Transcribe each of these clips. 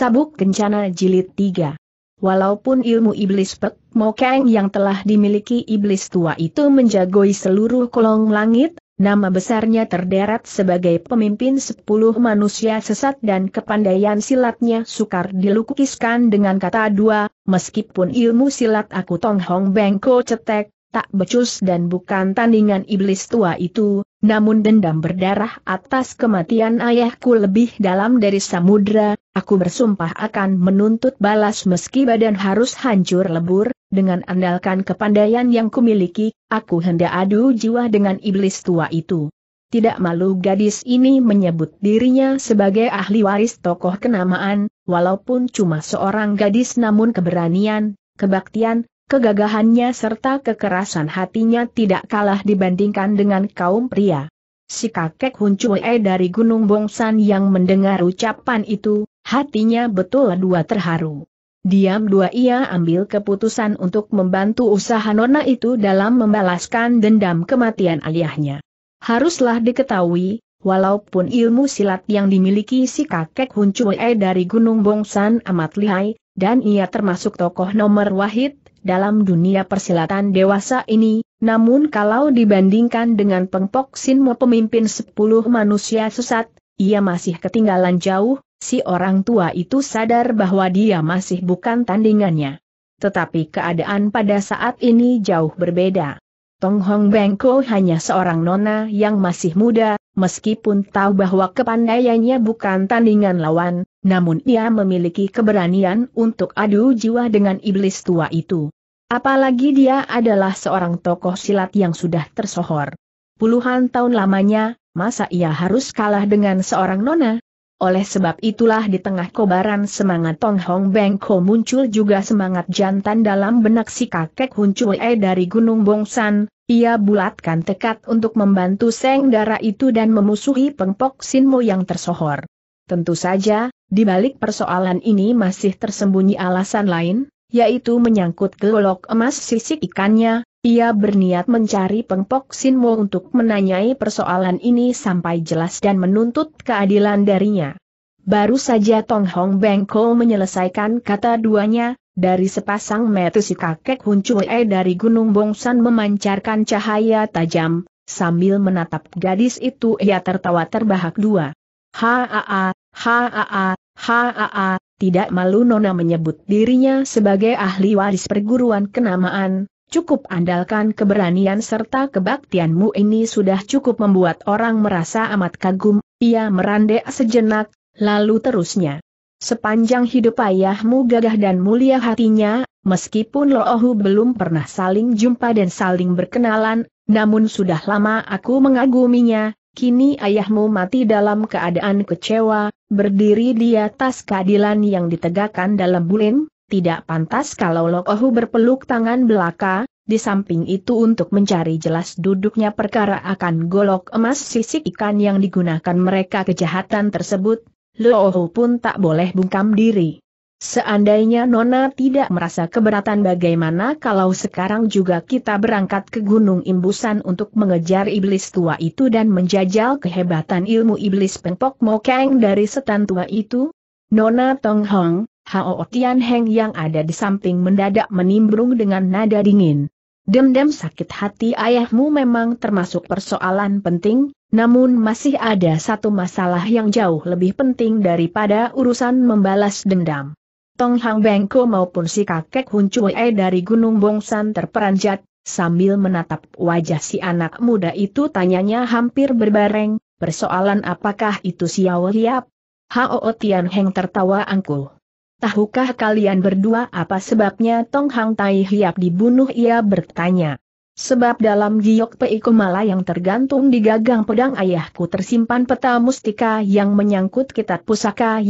Sabuk Kencana Jilid 3 Walaupun ilmu iblis Pek Mokeng yang telah dimiliki iblis tua itu menjagoi seluruh kolong langit, nama besarnya terderet sebagai pemimpin sepuluh manusia sesat dan kepandaian silatnya sukar dilukiskan dengan kata dua, meskipun ilmu silat aku Tong Hong Bengko cetek, tak becus dan bukan tandingan iblis tua itu, namun dendam berdarah atas kematian ayahku lebih dalam dari samudra, Aku bersumpah akan menuntut balas meski badan harus hancur lebur, dengan andalkan kepandaian yang kumiliki, aku hendak adu jiwa dengan iblis tua itu. Tidak malu gadis ini menyebut dirinya sebagai ahli waris tokoh kenamaan, walaupun cuma seorang gadis namun keberanian, kebaktian, kegagahannya serta kekerasan hatinya tidak kalah dibandingkan dengan kaum pria. Si kakek Huncue dari Gunung Bongsan yang mendengar ucapan itu, Hatinya betul dua terharu. Diam dua ia ambil keputusan untuk membantu usaha Nona itu dalam membalaskan dendam kematian ayahnya. Haruslah diketahui, walaupun ilmu silat yang dimiliki si kakek Hun dari Gunung Bongsan amat lihai, dan ia termasuk tokoh nomor wahid dalam dunia persilatan dewasa ini, namun kalau dibandingkan dengan Pengpok Sinmo pemimpin sepuluh manusia sesat, ia masih ketinggalan jauh, si orang tua itu sadar bahwa dia masih bukan tandingannya. Tetapi keadaan pada saat ini jauh berbeda. Tong Hong Bengko hanya seorang nona yang masih muda, meskipun tahu bahwa kepandaiannya bukan tandingan lawan, namun ia memiliki keberanian untuk adu jiwa dengan iblis tua itu. Apalagi dia adalah seorang tokoh silat yang sudah tersohor. Puluhan tahun lamanya, masa ia harus kalah dengan seorang nona? Oleh sebab itulah di tengah kobaran semangat Tong Hong Bengko muncul juga semangat jantan dalam benak si kakek Hun E dari Gunung Bongsan, ia bulatkan tekad untuk membantu Seng Dara itu dan memusuhi pengpok Sinmo yang tersohor. Tentu saja, di balik persoalan ini masih tersembunyi alasan lain, yaitu menyangkut gelok emas sisik ikannya, ia berniat mencari pengpok Sinmo untuk menanyai persoalan ini sampai jelas dan menuntut keadilan darinya. Baru saja Tong Hong Bengko menyelesaikan kata duanya, dari sepasang mata si kakek Hun Chue dari Gunung Bongsan memancarkan cahaya tajam, sambil menatap gadis itu ia tertawa terbahak dua. Haa, haa, haa, tidak malu Nona menyebut dirinya sebagai ahli waris perguruan kenamaan, Cukup andalkan keberanian serta kebaktianmu ini sudah cukup membuat orang merasa amat kagum, ia merandek sejenak, lalu terusnya. Sepanjang hidup ayahmu gagah dan mulia hatinya, meskipun Loohu belum pernah saling jumpa dan saling berkenalan, namun sudah lama aku mengaguminya, kini ayahmu mati dalam keadaan kecewa, berdiri di atas keadilan yang ditegakkan dalam bulim, tidak pantas kalau Lokohu berpeluk tangan belaka, di samping itu untuk mencari jelas duduknya perkara akan golok emas sisik ikan yang digunakan mereka kejahatan tersebut, Loho pun tak boleh bungkam diri. Seandainya Nona tidak merasa keberatan bagaimana kalau sekarang juga kita berangkat ke Gunung Imbusan untuk mengejar iblis tua itu dan menjajal kehebatan ilmu iblis pengpok mokeng dari setan tua itu? Nona Tong Hong, Hao Tian Heng yang ada di samping mendadak menimbrung dengan nada dingin. Dendam sakit hati ayahmu memang termasuk persoalan penting, namun masih ada satu masalah yang jauh lebih penting daripada urusan membalas dendam. Tong Hang Bengko maupun si kakek Hun Cue dari Gunung Bongsan terperanjat, sambil menatap wajah si anak muda itu tanyanya hampir berbareng, persoalan apakah itu Xiao Hao Tian Heng tertawa angkuh. Tahukah kalian berdua apa sebabnya Tong Hang Tai Hiap dibunuh? Ia bertanya. Sebab dalam giok peiko mala yang tergantung di gagang pedang ayahku tersimpan peta mustika yang menyangkut kitab pusaka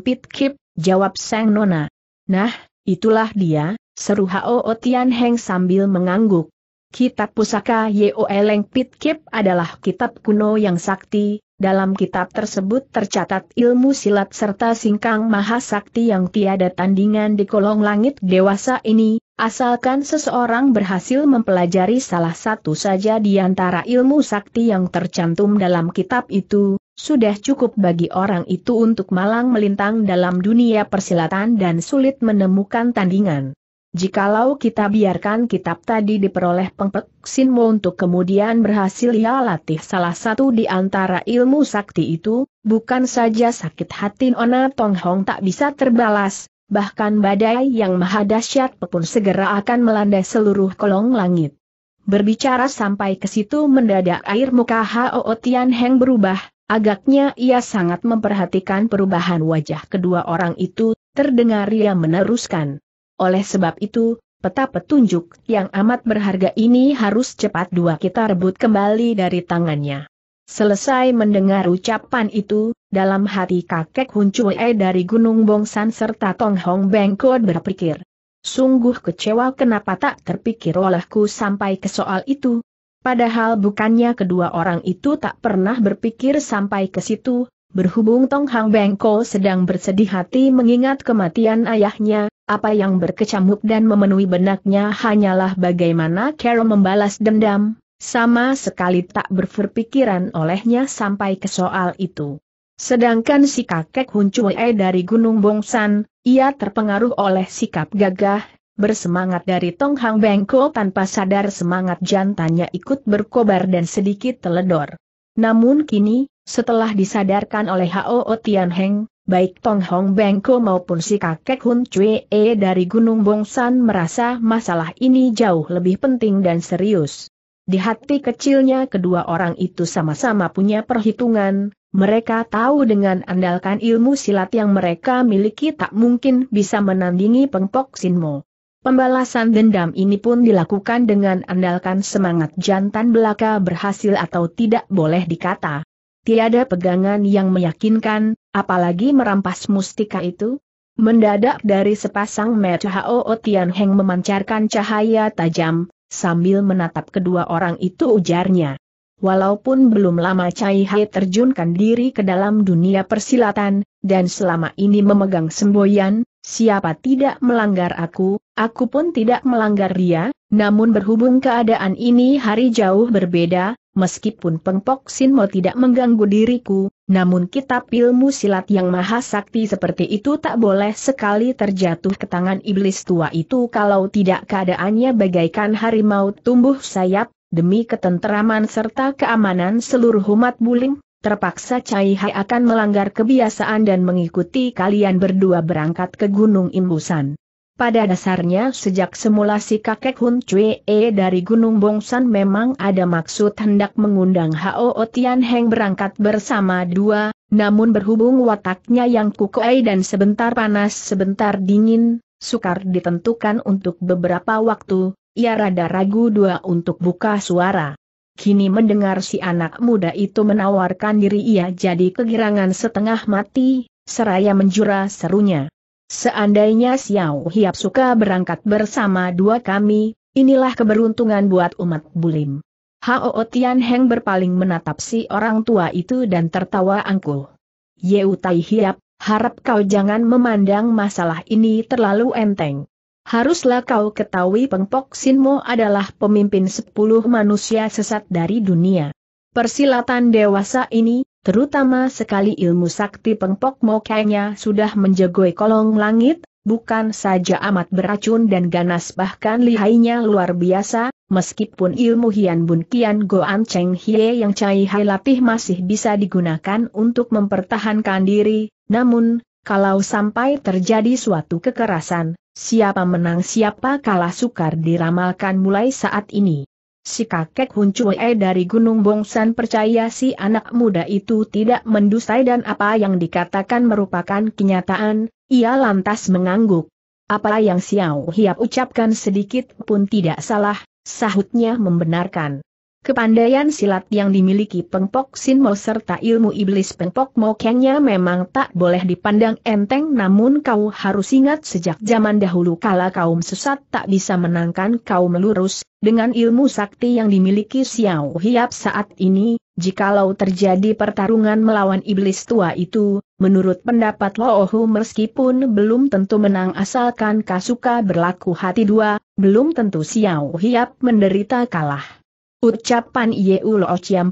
Pit Kip, jawab Sang Nona. Nah, itulah dia, seru Hao Tian Heng sambil mengangguk. Kitab Pusaka YOELengpitkip Kip adalah kitab kuno yang sakti, dalam kitab tersebut tercatat ilmu silat serta singkang maha sakti yang tiada tandingan di kolong langit dewasa ini, asalkan seseorang berhasil mempelajari salah satu saja di antara ilmu sakti yang tercantum dalam kitab itu, sudah cukup bagi orang itu untuk malang melintang dalam dunia persilatan dan sulit menemukan tandingan. Jikalau kita biarkan kitab tadi diperoleh Pengpek Sinmo untuk kemudian berhasil ia latih salah satu di antara ilmu sakti itu, bukan saja sakit hati Nona Tong Hong tak bisa terbalas, bahkan badai yang maha dahsyat pun segera akan melanda seluruh kolong langit. Berbicara sampai ke situ mendadak air muka Hao Tian Heng berubah, agaknya ia sangat memperhatikan perubahan wajah kedua orang itu, terdengar ia meneruskan. Oleh sebab itu, peta petunjuk yang amat berharga ini harus cepat dua kita rebut kembali dari tangannya. Selesai mendengar ucapan itu, dalam hati kakek Hun Chue dari Gunung Bongsan serta Tong Hong Bengkot berpikir. Sungguh kecewa kenapa tak terpikir olehku sampai ke soal itu. Padahal bukannya kedua orang itu tak pernah berpikir sampai ke situ, Berhubung Tong Hang Bengko sedang bersedih hati mengingat kematian ayahnya, apa yang berkecamuk dan memenuhi benaknya hanyalah bagaimana Carol membalas dendam, sama sekali tak berpikiran olehnya sampai ke soal itu. Sedangkan si kakek Hun Chue dari Gunung Bongsan, ia terpengaruh oleh sikap gagah, bersemangat dari Tong Hang Bengko tanpa sadar semangat jantannya ikut berkobar dan sedikit teledor. Namun kini, setelah disadarkan oleh Hao Tianheng, baik Tong Hong Bengko maupun si kakek Hun E dari Gunung Bongsan merasa masalah ini jauh lebih penting dan serius. Di hati kecilnya kedua orang itu sama-sama punya perhitungan, mereka tahu dengan andalkan ilmu silat yang mereka miliki tak mungkin bisa menandingi pengpok Sinmo. Pembalasan dendam ini pun dilakukan dengan andalkan semangat jantan belaka berhasil atau tidak boleh dikata tiada pegangan yang meyakinkan, apalagi merampas mustika itu. Mendadak dari sepasang mata Hao Tian Heng memancarkan cahaya tajam, sambil menatap kedua orang itu ujarnya. Walaupun belum lama Cai Hai terjunkan diri ke dalam dunia persilatan, dan selama ini memegang semboyan, siapa tidak melanggar aku, aku pun tidak melanggar dia, namun berhubung keadaan ini hari jauh berbeda, Meskipun Pengpok Sinmo tidak mengganggu diriku, namun kitab ilmu silat yang maha sakti seperti itu tak boleh sekali terjatuh ke tangan iblis tua itu kalau tidak keadaannya bagaikan harimau tumbuh sayap, demi ketenteraman serta keamanan seluruh umat buling, terpaksa Cai Hai akan melanggar kebiasaan dan mengikuti kalian berdua berangkat ke Gunung Imbusan. Pada dasarnya sejak semula si kakek Hun E dari Gunung Bongsan memang ada maksud hendak mengundang Hao Tian Heng berangkat bersama dua, namun berhubung wataknya yang kukuai dan sebentar panas sebentar dingin, sukar ditentukan untuk beberapa waktu, ia rada ragu dua untuk buka suara. Kini mendengar si anak muda itu menawarkan diri ia jadi kegirangan setengah mati, seraya menjura serunya. Seandainya Xiao Hiap suka berangkat bersama dua kami, inilah keberuntungan buat umat bulim. Hao Tian Heng berpaling menatap si orang tua itu dan tertawa angkuh. Yeu Tai Hiap, harap kau jangan memandang masalah ini terlalu enteng. Haruslah kau ketahui Pengpok Sinmo adalah pemimpin sepuluh manusia sesat dari dunia. Persilatan dewasa ini, Terutama sekali ilmu sakti pengpok mokainya sudah menjegoi kolong langit, bukan saja amat beracun dan ganas bahkan lihainya luar biasa, meskipun ilmu Hian Bun Kian Goan Cheng Hie yang Cai Hai Lapih masih bisa digunakan untuk mempertahankan diri, namun, kalau sampai terjadi suatu kekerasan, siapa menang siapa kalah sukar diramalkan mulai saat ini. Si kakek Huncuei dari Gunung Bongsan percaya si anak muda itu tidak mendustai dan apa yang dikatakan merupakan kenyataan, ia lantas mengangguk. Apa yang Xiao Hiap ucapkan sedikit pun tidak salah, sahutnya membenarkan. Kepandaian silat yang dimiliki Pengpok Sinmo serta ilmu iblis Pengpok Mokengnya memang tak boleh dipandang enteng namun kau harus ingat sejak zaman dahulu kala kaum sesat tak bisa menangkan kaum lurus, dengan ilmu sakti yang dimiliki Xiao Hiap saat ini, jikalau terjadi pertarungan melawan iblis tua itu, menurut pendapat Loohu meskipun belum tentu menang asalkan Kasuka berlaku hati dua, belum tentu Xiao Hiap menderita kalah. Ucapan Yeulo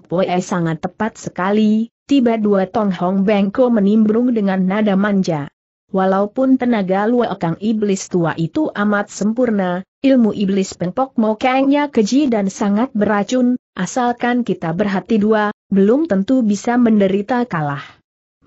Poe sangat tepat sekali, tiba dua Tong Hong Bengko menimbrung dengan nada manja. Walaupun tenaga Luo Kang iblis tua itu amat sempurna, ilmu iblis pengpok mokengnya keji dan sangat beracun, asalkan kita berhati dua, belum tentu bisa menderita kalah.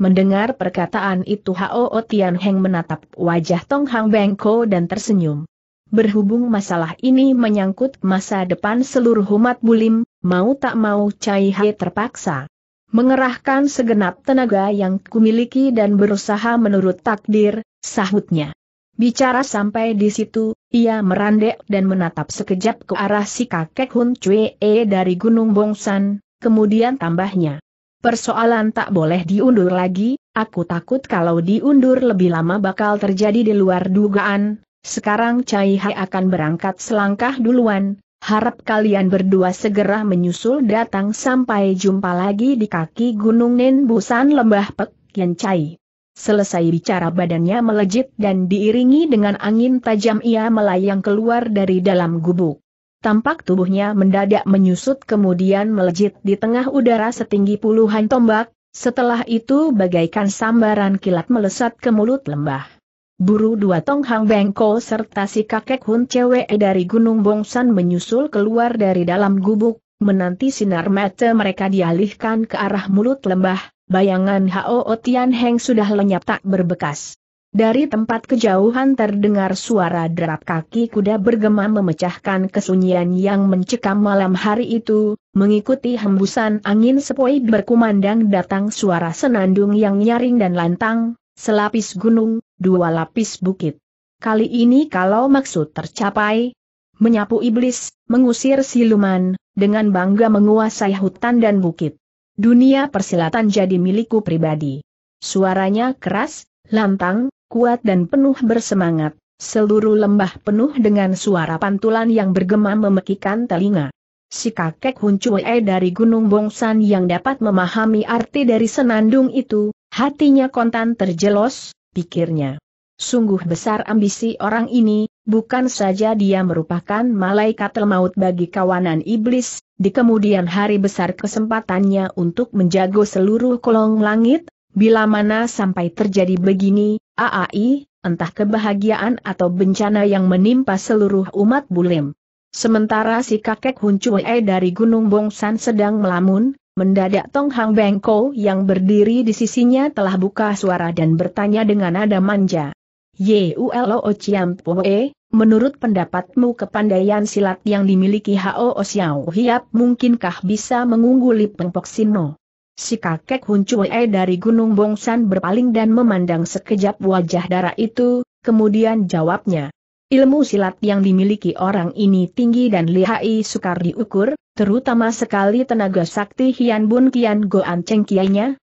Mendengar perkataan itu Hao Tian Heng menatap wajah Tong Hong Bengko dan tersenyum berhubung masalah ini menyangkut masa depan seluruh umat bulim, mau tak mau Cai Hai terpaksa mengerahkan segenap tenaga yang kumiliki dan berusaha menurut takdir, sahutnya. Bicara sampai di situ, ia merandek dan menatap sekejap ke arah si kakek Hun E dari Gunung Bongsan, kemudian tambahnya. Persoalan tak boleh diundur lagi, aku takut kalau diundur lebih lama bakal terjadi di luar dugaan, sekarang Cai Hai akan berangkat selangkah duluan, harap kalian berdua segera menyusul datang sampai jumpa lagi di kaki Gunung Nen Busan Lembah Pek Yan Cai. Selesai bicara badannya melejit dan diiringi dengan angin tajam ia melayang keluar dari dalam gubuk. Tampak tubuhnya mendadak menyusut kemudian melejit di tengah udara setinggi puluhan tombak, setelah itu bagaikan sambaran kilat melesat ke mulut lembah. Buru dua Tong Hang Bengko serta si kakek Hun Cewe dari Gunung Bongsan menyusul keluar dari dalam gubuk, menanti sinar mata mereka dialihkan ke arah mulut lembah, bayangan Hao Tian Heng sudah lenyap tak berbekas. Dari tempat kejauhan terdengar suara derap kaki kuda bergema memecahkan kesunyian yang mencekam malam hari itu, mengikuti hembusan angin sepoi berkumandang datang suara senandung yang nyaring dan lantang, selapis gunung, dua lapis bukit. Kali ini kalau maksud tercapai, menyapu iblis, mengusir siluman, dengan bangga menguasai hutan dan bukit. Dunia persilatan jadi milikku pribadi. Suaranya keras, lantang, kuat dan penuh bersemangat, seluruh lembah penuh dengan suara pantulan yang bergema memekikan telinga. Si kakek Huncue dari Gunung Bongsan yang dapat memahami arti dari senandung itu, hatinya kontan terjelos, pikirnya. Sungguh besar ambisi orang ini, bukan saja dia merupakan malaikat maut bagi kawanan iblis, di kemudian hari besar kesempatannya untuk menjago seluruh kolong langit, bila mana sampai terjadi begini, aai, entah kebahagiaan atau bencana yang menimpa seluruh umat bulim. Sementara si kakek Huncue dari Gunung Bongsan sedang melamun, Mendadak Tong Hang Bengko yang berdiri di sisinya telah buka suara dan bertanya dengan nada manja. Yulo Chiam Poe, menurut pendapatmu kepandaian silat yang dimiliki Hao Xiao Hiap mungkinkah bisa mengungguli Pengpok Sino? Si kakek Hun e dari Gunung Bongsan berpaling dan memandang sekejap wajah darah itu, kemudian jawabnya, Ilmu silat yang dimiliki orang ini tinggi dan lihai sukar diukur, terutama sekali tenaga sakti Hian Bun Kian Goan Cheng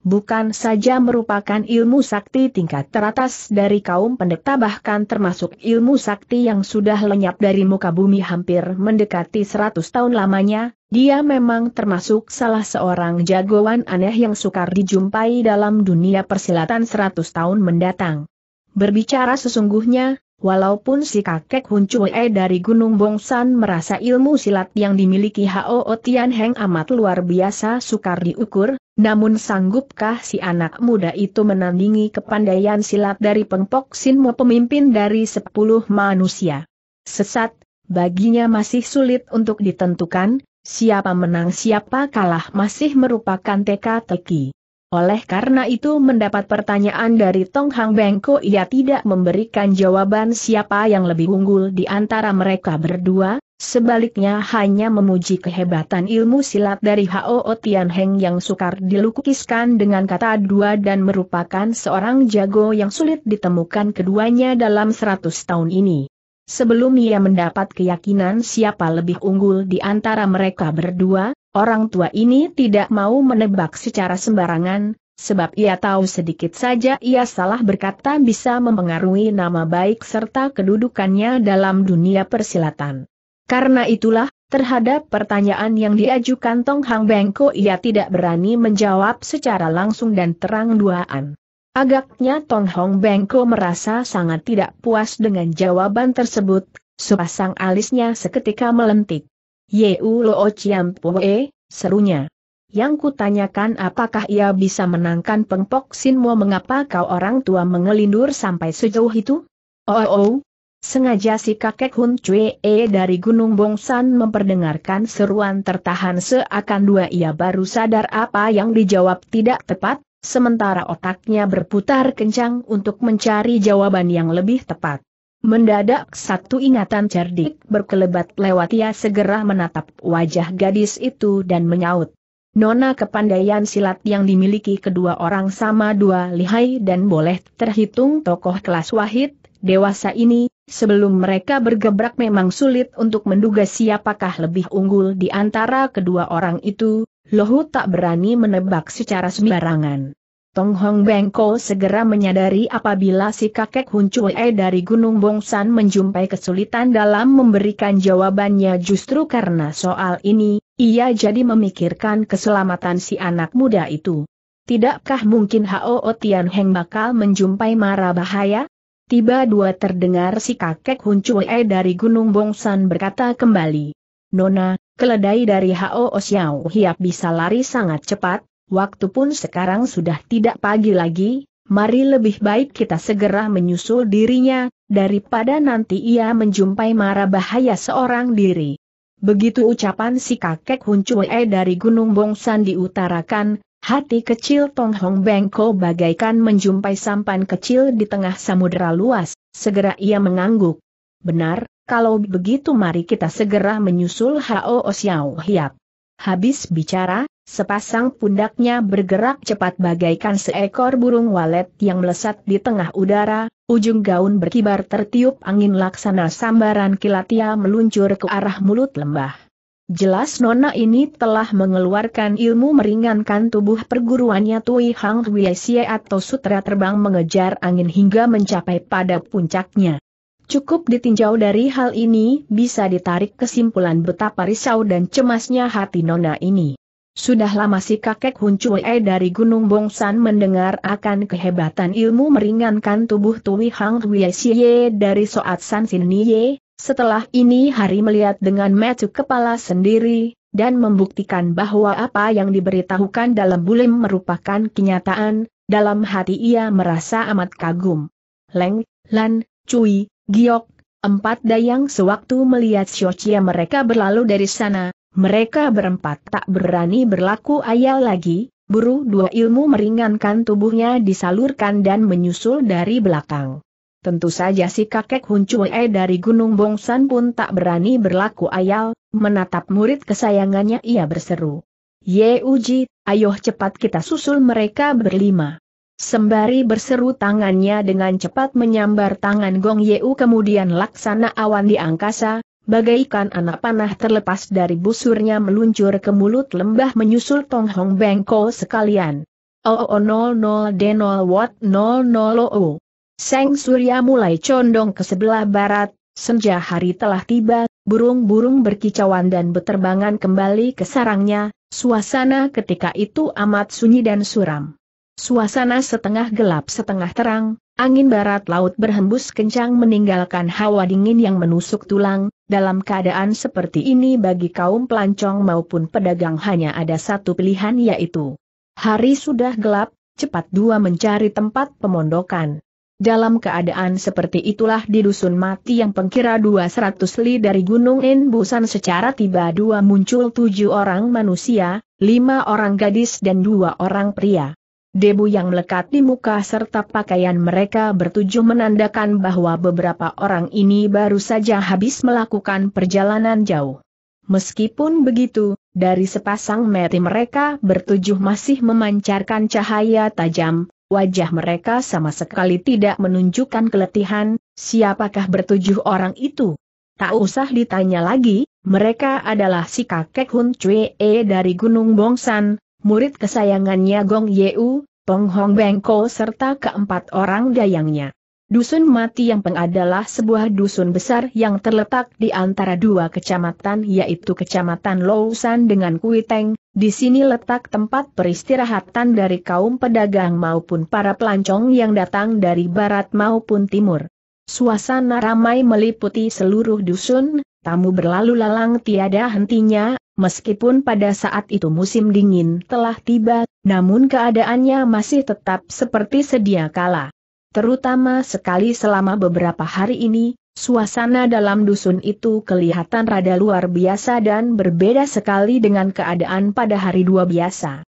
bukan saja merupakan ilmu sakti tingkat teratas dari kaum pendeta bahkan termasuk ilmu sakti yang sudah lenyap dari muka bumi hampir mendekati 100 tahun lamanya, dia memang termasuk salah seorang jagoan aneh yang sukar dijumpai dalam dunia persilatan 100 tahun mendatang. Berbicara sesungguhnya, Walaupun si kakek Hun Chue dari Gunung Bongsan merasa ilmu silat yang dimiliki Hao Tian Heng amat luar biasa sukar diukur, namun sanggupkah si anak muda itu menandingi kepandaian silat dari pengpok Mo pemimpin dari sepuluh manusia? Sesat, baginya masih sulit untuk ditentukan, siapa menang siapa kalah masih merupakan teka-teki. Oleh karena itu mendapat pertanyaan dari Tong Hang Bengko ia tidak memberikan jawaban siapa yang lebih unggul di antara mereka berdua, sebaliknya hanya memuji kehebatan ilmu silat dari Hao Tian Heng yang sukar dilukiskan dengan kata dua dan merupakan seorang jago yang sulit ditemukan keduanya dalam seratus tahun ini. Sebelum ia mendapat keyakinan siapa lebih unggul di antara mereka berdua, Orang tua ini tidak mau menebak secara sembarangan, sebab ia tahu sedikit saja ia salah berkata bisa memengaruhi nama baik serta kedudukannya dalam dunia persilatan. Karena itulah, terhadap pertanyaan yang diajukan Tong Hang Bengko ia tidak berani menjawab secara langsung dan terang duaan. Agaknya Tong Hong Bengko merasa sangat tidak puas dengan jawaban tersebut, sepasang alisnya seketika melentik. Yeu Loo Chiam Poe, serunya. Yang kutanyakan apakah ia bisa menangkan pengpok Sinmo mengapa kau orang tua mengelindur sampai sejauh itu? Oh, oh, oh. Sengaja si kakek Hun e dari Gunung Bongsan memperdengarkan seruan tertahan seakan dua ia baru sadar apa yang dijawab tidak tepat, sementara otaknya berputar kencang untuk mencari jawaban yang lebih tepat. Mendadak satu ingatan cerdik berkelebat lewat ia segera menatap wajah gadis itu dan menyaut. Nona kepandaian silat yang dimiliki kedua orang sama dua lihai dan boleh terhitung tokoh kelas wahid, dewasa ini, sebelum mereka bergebrak memang sulit untuk menduga siapakah lebih unggul di antara kedua orang itu, Lohu tak berani menebak secara sembarangan. Tong Hong Bengko segera menyadari apabila si kakek Hun Chue dari Gunung Bongsan menjumpai kesulitan dalam memberikan jawabannya justru karena soal ini, ia jadi memikirkan keselamatan si anak muda itu. Tidakkah mungkin Hao Tian Heng bakal menjumpai mara bahaya? Tiba dua terdengar si kakek Hun Chue dari Gunung Bongsan berkata kembali. Nona, keledai dari Hao Xiao Hiap bisa lari sangat cepat, Waktu pun sekarang sudah tidak pagi lagi, mari lebih baik kita segera menyusul dirinya, daripada nanti ia menjumpai mara bahaya seorang diri. Begitu ucapan si kakek Huncue dari Gunung Bongsan diutarakan, hati kecil Tong Hong Bengko bagaikan menjumpai sampan kecil di tengah samudera luas, segera ia mengangguk. Benar, kalau begitu mari kita segera menyusul Hao Xiao Hiap. Habis bicara, Sepasang pundaknya bergerak cepat bagaikan seekor burung walet yang melesat di tengah udara, ujung gaun berkibar tertiup angin laksana sambaran kilatia meluncur ke arah mulut lembah. Jelas nona ini telah mengeluarkan ilmu meringankan tubuh perguruannya Tui Hang Huisie atau sutra terbang mengejar angin hingga mencapai pada puncaknya. Cukup ditinjau dari hal ini bisa ditarik kesimpulan betapa risau dan cemasnya hati nona ini. Sudah lama si kakek Hun Chue dari Gunung Bongsan mendengar akan kehebatan ilmu meringankan tubuh Tui Hang Hwie dari Soat San Sin Nye, setelah ini hari melihat dengan mata kepala sendiri, dan membuktikan bahwa apa yang diberitahukan dalam bulim merupakan kenyataan, dalam hati ia merasa amat kagum. Leng, Lan, Cui, Giok, empat dayang sewaktu melihat Xiao mereka berlalu dari sana, mereka berempat tak berani berlaku ayal lagi, buru dua ilmu meringankan tubuhnya disalurkan dan menyusul dari belakang. Tentu saja si kakek E dari Gunung Bongsan pun tak berani berlaku ayal, menatap murid kesayangannya ia berseru. Ye Uji, ayo cepat kita susul mereka berlima. Sembari berseru tangannya dengan cepat menyambar tangan Gong Yeu kemudian laksana awan di angkasa, bagaikan anak panah terlepas dari busurnya meluncur ke mulut lembah menyusul Tong Hong Bengko sekalian. Oh Oo 00 D 0 Watt 00 oh. Seng Surya mulai condong ke sebelah barat, senja hari telah tiba, burung-burung berkicauan dan beterbangan kembali ke sarangnya, suasana ketika itu amat sunyi dan suram. Suasana setengah gelap setengah terang, Angin barat laut berhembus kencang meninggalkan hawa dingin yang menusuk tulang, dalam keadaan seperti ini bagi kaum pelancong maupun pedagang hanya ada satu pilihan yaitu Hari sudah gelap, cepat dua mencari tempat pemondokan. Dalam keadaan seperti itulah di dusun mati yang pengkira 200 li dari Gunung Enbusan secara tiba dua muncul tujuh orang manusia, lima orang gadis dan dua orang pria debu yang melekat di muka serta pakaian mereka bertujuh menandakan bahwa beberapa orang ini baru saja habis melakukan perjalanan jauh. Meskipun begitu, dari sepasang mati mereka bertujuh masih memancarkan cahaya tajam, wajah mereka sama sekali tidak menunjukkan keletihan, siapakah bertujuh orang itu? Tak usah ditanya lagi, mereka adalah si kakek Hun Chue dari Gunung Bongsan, murid kesayangannya Gong Yeu, Peng Hong Bengko serta keempat orang dayangnya. Dusun Mati yang Peng adalah sebuah dusun besar yang terletak di antara dua kecamatan yaitu Kecamatan Lousan dengan Kuiteng, di sini letak tempat peristirahatan dari kaum pedagang maupun para pelancong yang datang dari barat maupun timur. Suasana ramai meliputi seluruh dusun, tamu berlalu lalang tiada hentinya, Meskipun pada saat itu musim dingin telah tiba, namun keadaannya masih tetap seperti sedia kala. Terutama sekali selama beberapa hari ini, suasana dalam dusun itu kelihatan rada luar biasa dan berbeda sekali dengan keadaan pada hari dua biasa.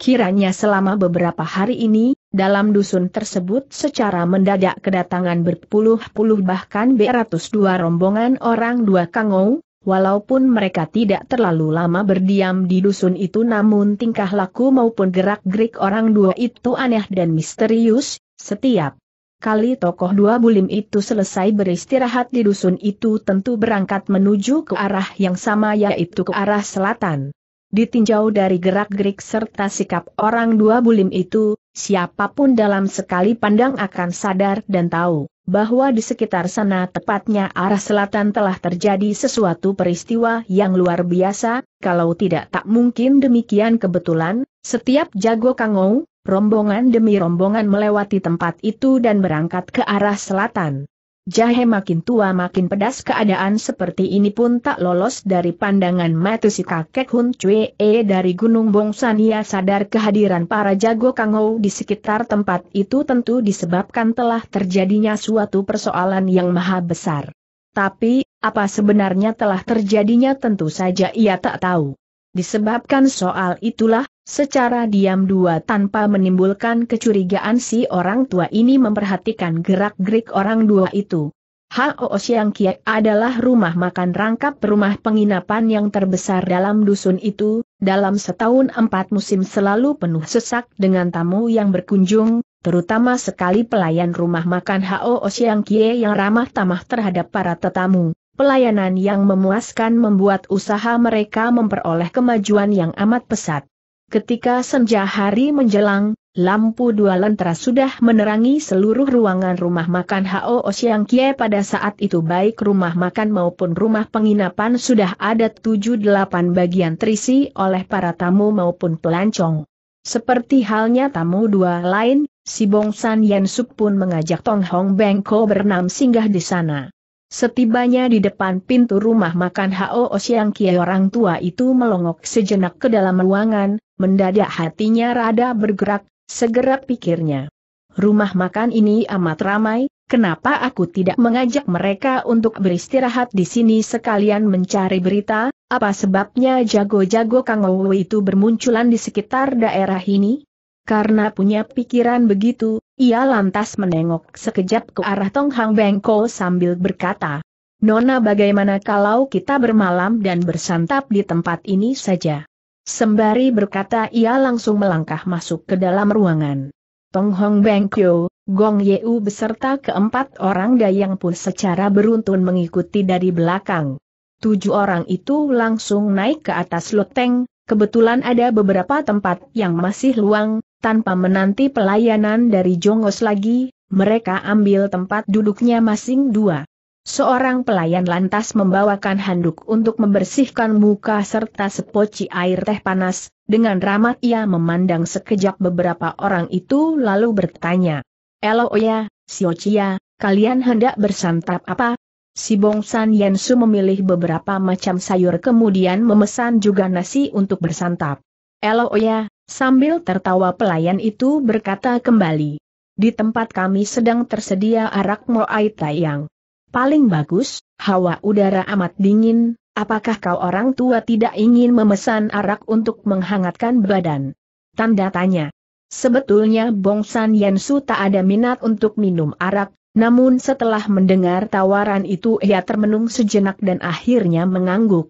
Kiranya selama beberapa hari ini, dalam dusun tersebut secara mendadak kedatangan berpuluh-puluh bahkan beratus dua rombongan orang dua kangou, Walaupun mereka tidak terlalu lama berdiam di dusun itu namun tingkah laku maupun gerak-gerik orang dua itu aneh dan misterius, setiap kali tokoh dua bulim itu selesai beristirahat di dusun itu tentu berangkat menuju ke arah yang sama yaitu ke arah selatan. Ditinjau dari gerak-gerik serta sikap orang dua bulim itu, siapapun dalam sekali pandang akan sadar dan tahu bahwa di sekitar sana tepatnya arah selatan telah terjadi sesuatu peristiwa yang luar biasa, kalau tidak tak mungkin demikian kebetulan, setiap jago kangou, rombongan demi rombongan melewati tempat itu dan berangkat ke arah selatan. Jahe makin tua makin pedas keadaan seperti ini pun tak lolos dari pandangan mata si kakek Hun Cue e dari Gunung Bongsan ia sadar kehadiran para jago kangou di sekitar tempat itu tentu disebabkan telah terjadinya suatu persoalan yang maha besar. Tapi, apa sebenarnya telah terjadinya tentu saja ia tak tahu. Disebabkan soal itulah, Secara diam dua tanpa menimbulkan kecurigaan si orang tua ini memperhatikan gerak-gerik orang dua itu. Hao Siang Kie adalah rumah makan rangkap rumah penginapan yang terbesar dalam dusun itu, dalam setahun empat musim selalu penuh sesak dengan tamu yang berkunjung, terutama sekali pelayan rumah makan Hao Siang Kie yang ramah tamah terhadap para tetamu. Pelayanan yang memuaskan membuat usaha mereka memperoleh kemajuan yang amat pesat. Ketika senja hari menjelang, lampu dua lentera sudah menerangi seluruh ruangan rumah makan Hao Siang Kie pada saat itu baik rumah makan maupun rumah penginapan sudah ada tujuh delapan bagian terisi oleh para tamu maupun pelancong. Seperti halnya tamu dua lain, si Bong San Yen Suk pun mengajak Tong Hong Bengko bernam singgah di sana. Setibanya di depan pintu rumah makan Hao Siang Kia orang tua itu melongok sejenak ke dalam ruangan, mendadak hatinya rada bergerak, segera pikirnya. Rumah makan ini amat ramai, kenapa aku tidak mengajak mereka untuk beristirahat di sini sekalian mencari berita, apa sebabnya jago-jago Kang Owo itu bermunculan di sekitar daerah ini? Karena punya pikiran begitu, ia lantas menengok sekejap ke arah Tong Hang Bengko sambil berkata, Nona bagaimana kalau kita bermalam dan bersantap di tempat ini saja? Sembari berkata ia langsung melangkah masuk ke dalam ruangan. Tong Hong Bengkyo, Gong Yeu beserta keempat orang dayang pun secara beruntun mengikuti dari belakang. Tujuh orang itu langsung naik ke atas loteng, kebetulan ada beberapa tempat yang masih luang, tanpa menanti pelayanan dari Jongos lagi, mereka ambil tempat duduknya masing dua. Seorang pelayan lantas membawakan handuk untuk membersihkan muka serta sepoci air teh panas, dengan ramah ia memandang sekejap beberapa orang itu lalu bertanya. Elo ya, Siocia, kalian hendak bersantap apa? Si Bong Bongsan Yensu memilih beberapa macam sayur kemudian memesan juga nasi untuk bersantap. Elo ya, Sambil tertawa pelayan itu berkata kembali. Di tempat kami sedang tersedia arak moai tayang. Paling bagus, hawa udara amat dingin, apakah kau orang tua tidak ingin memesan arak untuk menghangatkan badan? Tanda tanya. Sebetulnya Bong San Yansu tak ada minat untuk minum arak, namun setelah mendengar tawaran itu ia termenung sejenak dan akhirnya mengangguk.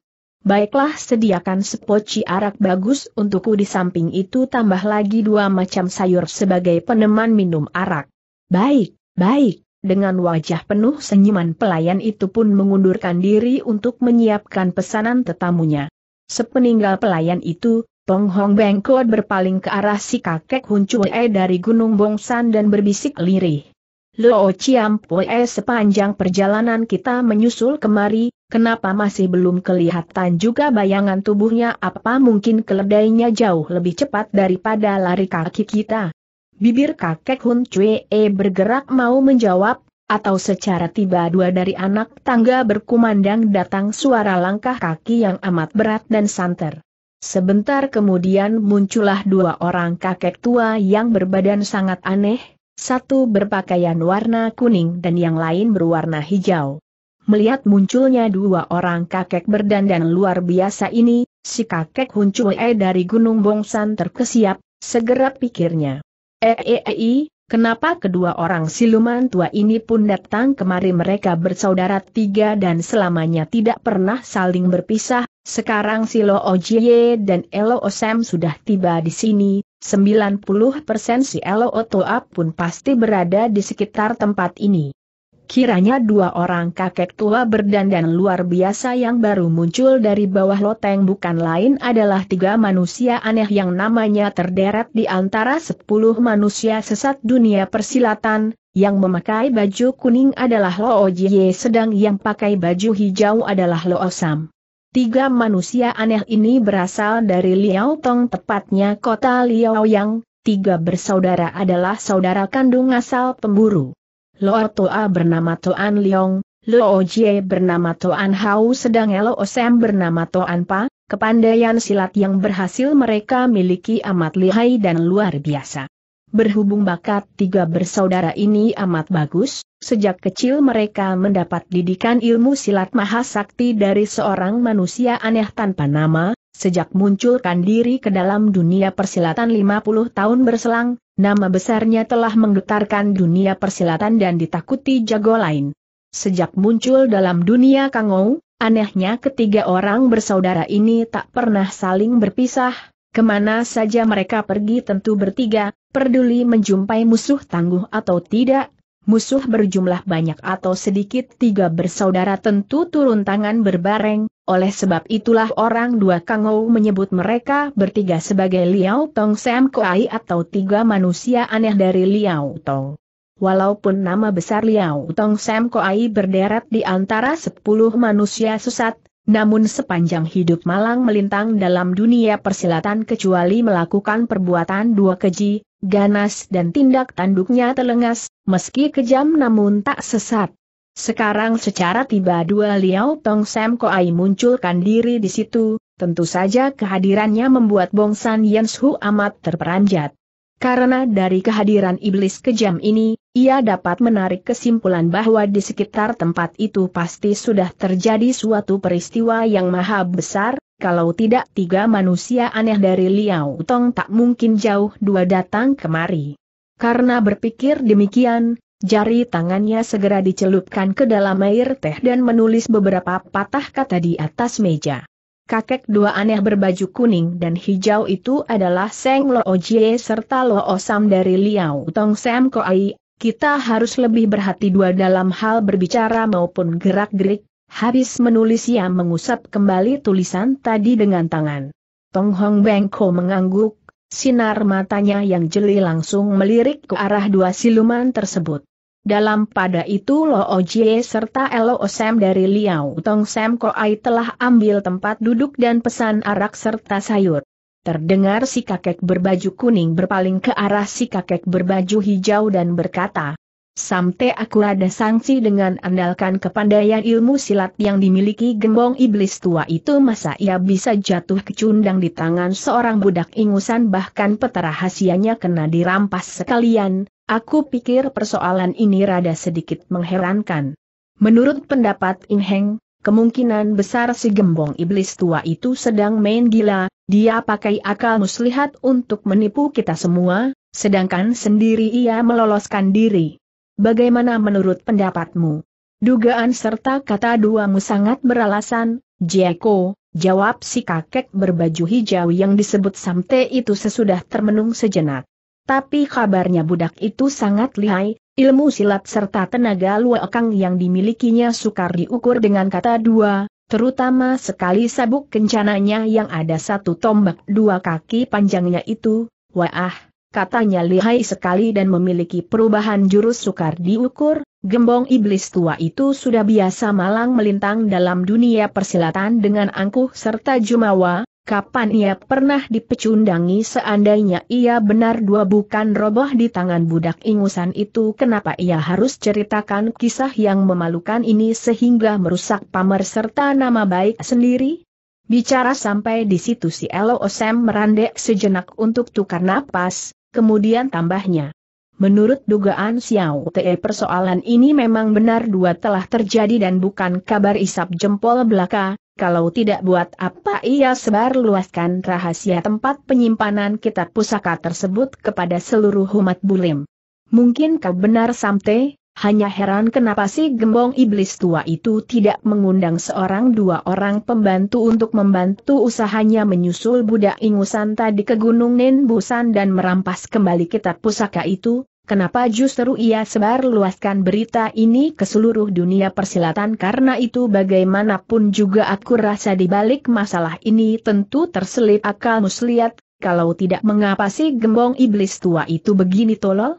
Baiklah sediakan sepoci arak bagus untukku di samping itu tambah lagi dua macam sayur sebagai peneman minum arak. Baik, baik, dengan wajah penuh senyuman pelayan itu pun mengundurkan diri untuk menyiapkan pesanan tetamunya. Sepeninggal pelayan itu, Tong Hong Bengkot berpaling ke arah si kakek Hun Chue dari Gunung Bongsan dan berbisik lirih. Luo Chiampue sepanjang perjalanan kita menyusul kemari, kenapa masih belum kelihatan juga bayangan tubuhnya apa mungkin keledainya jauh lebih cepat daripada lari kaki kita. Bibir kakek Hun E bergerak mau menjawab, atau secara tiba-dua dari anak tangga berkumandang datang suara langkah kaki yang amat berat dan santer. Sebentar kemudian muncullah dua orang kakek tua yang berbadan sangat aneh, satu berpakaian warna kuning dan yang lain berwarna hijau. Melihat munculnya dua orang kakek berdandan luar biasa ini, si kakek hunchu-e dari Gunung Bongsan terkesiap, segera pikirnya. Eei, -e, e, e kenapa kedua orang siluman tua ini pun datang kemari mereka bersaudara tiga dan selamanya tidak pernah saling berpisah, sekarang si Lo Ojie dan Elo Osem sudah tiba di sini, 90% Elo Otoa pun pasti berada di sekitar tempat ini. Kiranya dua orang kakek tua berdandan luar biasa yang baru muncul dari bawah loteng bukan lain adalah tiga manusia aneh yang namanya terderet di antara sepuluh manusia sesat dunia persilatan, yang memakai baju kuning adalah Lo JIE, sedang yang pakai baju hijau adalah Lo Osam. Tiga manusia aneh ini berasal dari Liao Tong tepatnya kota Liao Yang, tiga bersaudara adalah saudara kandung asal pemburu. Luo Toa bernama Toan Liong, Luo Jie bernama Toan Hao sedang Elo Sam bernama Toan Pa, kepandaian silat yang berhasil mereka miliki amat lihai dan luar biasa. Berhubung bakat tiga bersaudara ini amat bagus, sejak kecil mereka mendapat didikan ilmu silat mahasakti dari seorang manusia aneh tanpa nama, sejak munculkan diri ke dalam dunia persilatan 50 tahun berselang, nama besarnya telah menggetarkan dunia persilatan dan ditakuti jago lain. Sejak muncul dalam dunia Kangou, anehnya ketiga orang bersaudara ini tak pernah saling berpisah, Kemana saja mereka pergi tentu bertiga, peduli menjumpai musuh tangguh atau tidak, musuh berjumlah banyak atau sedikit tiga bersaudara tentu turun tangan berbareng, oleh sebab itulah orang dua Kangou menyebut mereka bertiga sebagai Liao Tong Sam Koai atau tiga manusia aneh dari Liao Tong. Walaupun nama besar Liao Tong Sam Koai berderet di antara sepuluh manusia susat. Namun sepanjang hidup malang melintang dalam dunia persilatan kecuali melakukan perbuatan dua keji, ganas dan tindak tanduknya telengas, meski kejam namun tak sesat. Sekarang secara tiba dua Liao Tong Sam Koai munculkan diri di situ, tentu saja kehadirannya membuat Bongsan Yen Su amat terperanjat. Karena dari kehadiran iblis kejam ini, ia dapat menarik kesimpulan bahwa di sekitar tempat itu pasti sudah terjadi suatu peristiwa yang maha besar, kalau tidak tiga manusia aneh dari Liao Tong tak mungkin jauh dua datang kemari. Karena berpikir demikian, jari tangannya segera dicelupkan ke dalam air teh dan menulis beberapa patah kata di atas meja. Kakek dua aneh berbaju kuning dan hijau itu adalah Seng Lo Oje serta Lo Osam dari Liao Tong Sam Koai kita harus lebih berhati dua dalam hal berbicara maupun gerak-gerik, habis menulis ia mengusap kembali tulisan tadi dengan tangan. Tong Hong Bengko mengangguk, sinar matanya yang jeli langsung melirik ke arah dua siluman tersebut. Dalam pada itu Lo Ojie serta Lo Osem dari Liao Tong Sam Koai telah ambil tempat duduk dan pesan arak serta sayur. Terdengar si kakek berbaju kuning berpaling ke arah si kakek berbaju hijau dan berkata, sampai aku ada sanksi dengan andalkan kepandaian ilmu silat yang dimiliki gembong iblis tua itu masa ia bisa jatuh kecundang di tangan seorang budak ingusan bahkan peta rahasianya kena dirampas sekalian, aku pikir persoalan ini rada sedikit mengherankan. Menurut pendapat Inheng, kemungkinan besar si gembong iblis tua itu sedang main gila, dia pakai akal muslihat untuk menipu kita semua, sedangkan sendiri ia meloloskan diri. Bagaimana menurut pendapatmu? Dugaan serta kata duamu sangat beralasan, Jeko, jawab si kakek berbaju hijau yang disebut Samte itu sesudah termenung sejenak. Tapi kabarnya budak itu sangat lihai, ilmu silat serta tenaga luakang yang dimilikinya sukar diukur dengan kata dua, terutama sekali sabuk kencananya yang ada satu tombak dua kaki panjangnya itu, wah, katanya lihai sekali dan memiliki perubahan jurus sukar diukur, gembong iblis tua itu sudah biasa malang melintang dalam dunia persilatan dengan angkuh serta jumawa, kapan ia pernah dipecundangi seandainya ia benar dua bukan roboh di tangan budak ingusan itu kenapa ia harus ceritakan kisah yang memalukan ini sehingga merusak pamer serta nama baik sendiri? Bicara sampai di situ si Elo Osem merandek sejenak untuk tukar napas, kemudian tambahnya. Menurut dugaan Xiao Te persoalan ini memang benar dua telah terjadi dan bukan kabar isap jempol belaka, kalau tidak buat apa ia sebar luaskan rahasia tempat penyimpanan kitab pusaka tersebut kepada seluruh umat bulim. Mungkin kau benar Samte, hanya heran kenapa si gembong iblis tua itu tidak mengundang seorang dua orang pembantu untuk membantu usahanya menyusul budak ingusan tadi ke Gunung Nenbusan dan merampas kembali kitab pusaka itu, kenapa justru ia sebar luaskan berita ini ke seluruh dunia persilatan karena itu bagaimanapun juga aku rasa di balik masalah ini tentu terselip akal muslihat, kalau tidak mengapa si gembong iblis tua itu begini tolol?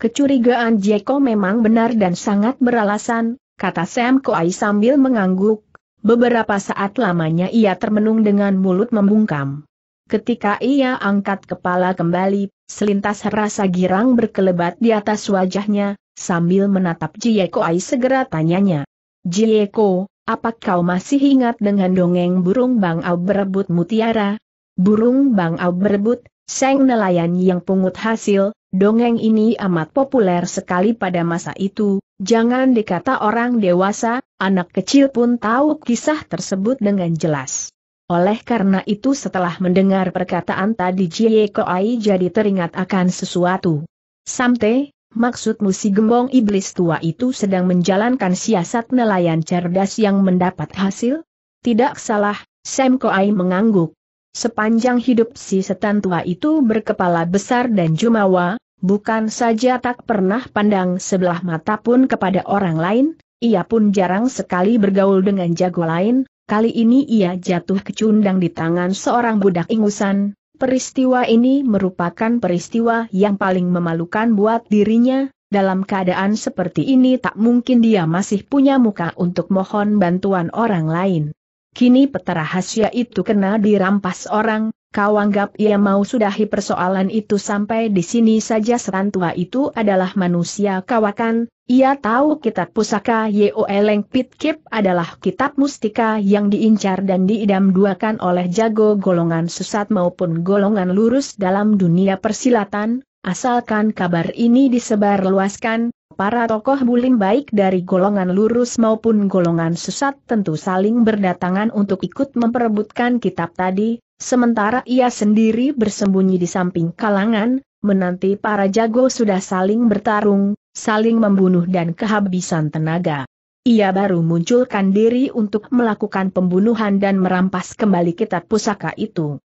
Kecurigaan Jeko memang benar dan sangat beralasan, kata Sam Koai sambil mengangguk. Beberapa saat lamanya ia termenung dengan mulut membungkam. Ketika ia angkat kepala kembali, selintas rasa girang berkelebat di atas wajahnya, sambil menatap Jieko Ai segera tanyanya. Jieko, apa kau masih ingat dengan dongeng burung bangau berebut mutiara? Burung bangau berebut, Seng nelayan yang pungut hasil, dongeng ini amat populer sekali pada masa itu, jangan dikata orang dewasa, anak kecil pun tahu kisah tersebut dengan jelas. Oleh karena itu setelah mendengar perkataan tadi Jie Koai jadi teringat akan sesuatu. Samte, maksudmu si gembong iblis tua itu sedang menjalankan siasat nelayan cerdas yang mendapat hasil? Tidak salah, Sam Koai mengangguk. Sepanjang hidup si setan tua itu berkepala besar dan jumawa, bukan saja tak pernah pandang sebelah mata pun kepada orang lain, ia pun jarang sekali bergaul dengan jago lain, kali ini ia jatuh kecundang di tangan seorang budak ingusan. Peristiwa ini merupakan peristiwa yang paling memalukan buat dirinya, dalam keadaan seperti ini tak mungkin dia masih punya muka untuk mohon bantuan orang lain. Kini peta rahasia itu kena dirampas orang, kau anggap ia mau sudahi persoalan itu sampai di sini saja Serantua itu adalah manusia kawakan, ia tahu kitab pusaka Yeoeleng Pitkip adalah kitab mustika yang diincar dan diidam-duakan oleh jago golongan sesat maupun golongan lurus dalam dunia persilatan, asalkan kabar ini disebarluaskan, Para tokoh bulim baik dari golongan lurus maupun golongan sesat tentu saling berdatangan untuk ikut memperebutkan kitab tadi, sementara ia sendiri bersembunyi di samping kalangan, menanti para jago sudah saling bertarung, saling membunuh dan kehabisan tenaga. Ia baru munculkan diri untuk melakukan pembunuhan dan merampas kembali kitab pusaka itu.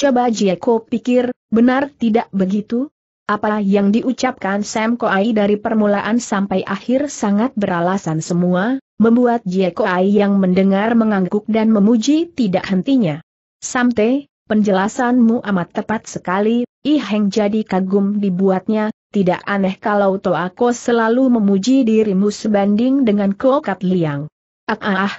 Coba Jeko pikir, benar tidak begitu? Apa yang diucapkan Sam Koai dari permulaan sampai akhir sangat beralasan semua, membuat Jie Koai yang mendengar mengangguk dan memuji tidak hentinya. Samte, penjelasanmu amat tepat sekali, I Heng jadi kagum dibuatnya, tidak aneh kalau Toako selalu memuji dirimu sebanding dengan Kat Liang. Ah ah ah,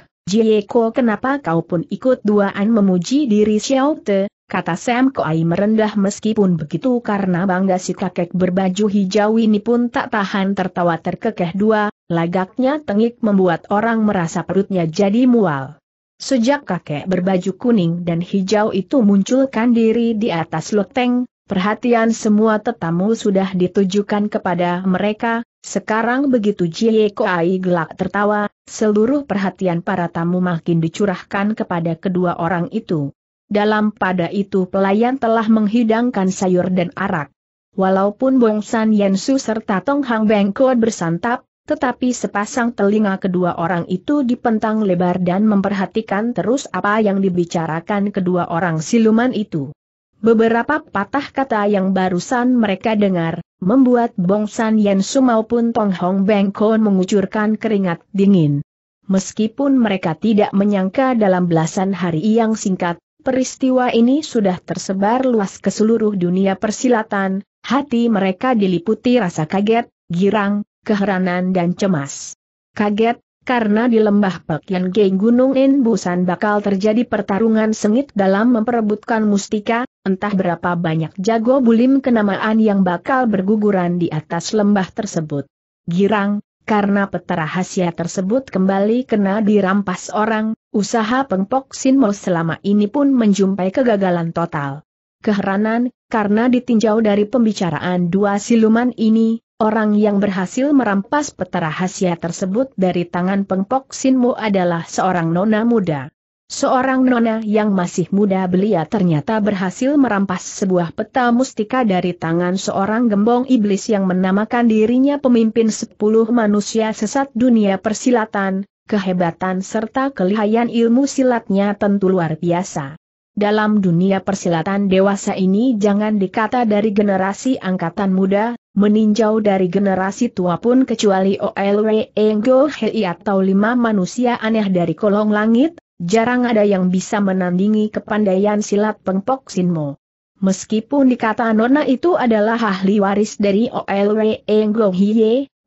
Ko, kenapa kau pun ikut duaan memuji diri Xiao Te, kata Sam Koai merendah meskipun begitu karena bangga si kakek berbaju hijau ini pun tak tahan tertawa terkekeh dua, lagaknya tengik membuat orang merasa perutnya jadi mual. Sejak kakek berbaju kuning dan hijau itu munculkan diri di atas loteng, perhatian semua tetamu sudah ditujukan kepada mereka, sekarang begitu Jie Koai gelak tertawa, seluruh perhatian para tamu makin dicurahkan kepada kedua orang itu. Dalam pada itu pelayan telah menghidangkan sayur dan arak. Walaupun Bong San Su serta Tong Hang Bengko bersantap, tetapi sepasang telinga kedua orang itu dipentang lebar dan memperhatikan terus apa yang dibicarakan kedua orang siluman itu. Beberapa patah kata yang barusan mereka dengar, membuat Bong San Su maupun Tong Hong Bengko mengucurkan keringat dingin. Meskipun mereka tidak menyangka dalam belasan hari yang singkat, Peristiwa ini sudah tersebar luas ke seluruh dunia persilatan, hati mereka diliputi rasa kaget, girang, keheranan dan cemas. Kaget, karena di lembah Pekian Geng Gunung Busan bakal terjadi pertarungan sengit dalam memperebutkan mustika, entah berapa banyak jago bulim kenamaan yang bakal berguguran di atas lembah tersebut. Girang, karena peta rahasia tersebut kembali kena dirampas orang, usaha pengpok Sinmo selama ini pun menjumpai kegagalan total. Keheranan, karena ditinjau dari pembicaraan dua siluman ini, orang yang berhasil merampas peta rahasia tersebut dari tangan pengpok Sinmo adalah seorang nona muda. Seorang nona yang masih muda belia ternyata berhasil merampas sebuah peta mustika dari tangan seorang gembong iblis yang menamakan dirinya pemimpin sepuluh manusia sesat dunia persilatan, kehebatan serta kelihayan ilmu silatnya tentu luar biasa. Dalam dunia persilatan dewasa ini jangan dikata dari generasi angkatan muda, meninjau dari generasi tua pun kecuali OLW Engo Hei atau lima manusia aneh dari kolong langit, Jarang ada yang bisa menandingi kepandaian silat pengpok Sinmo. Meskipun dikata Nona itu adalah ahli waris dari OLW Enggo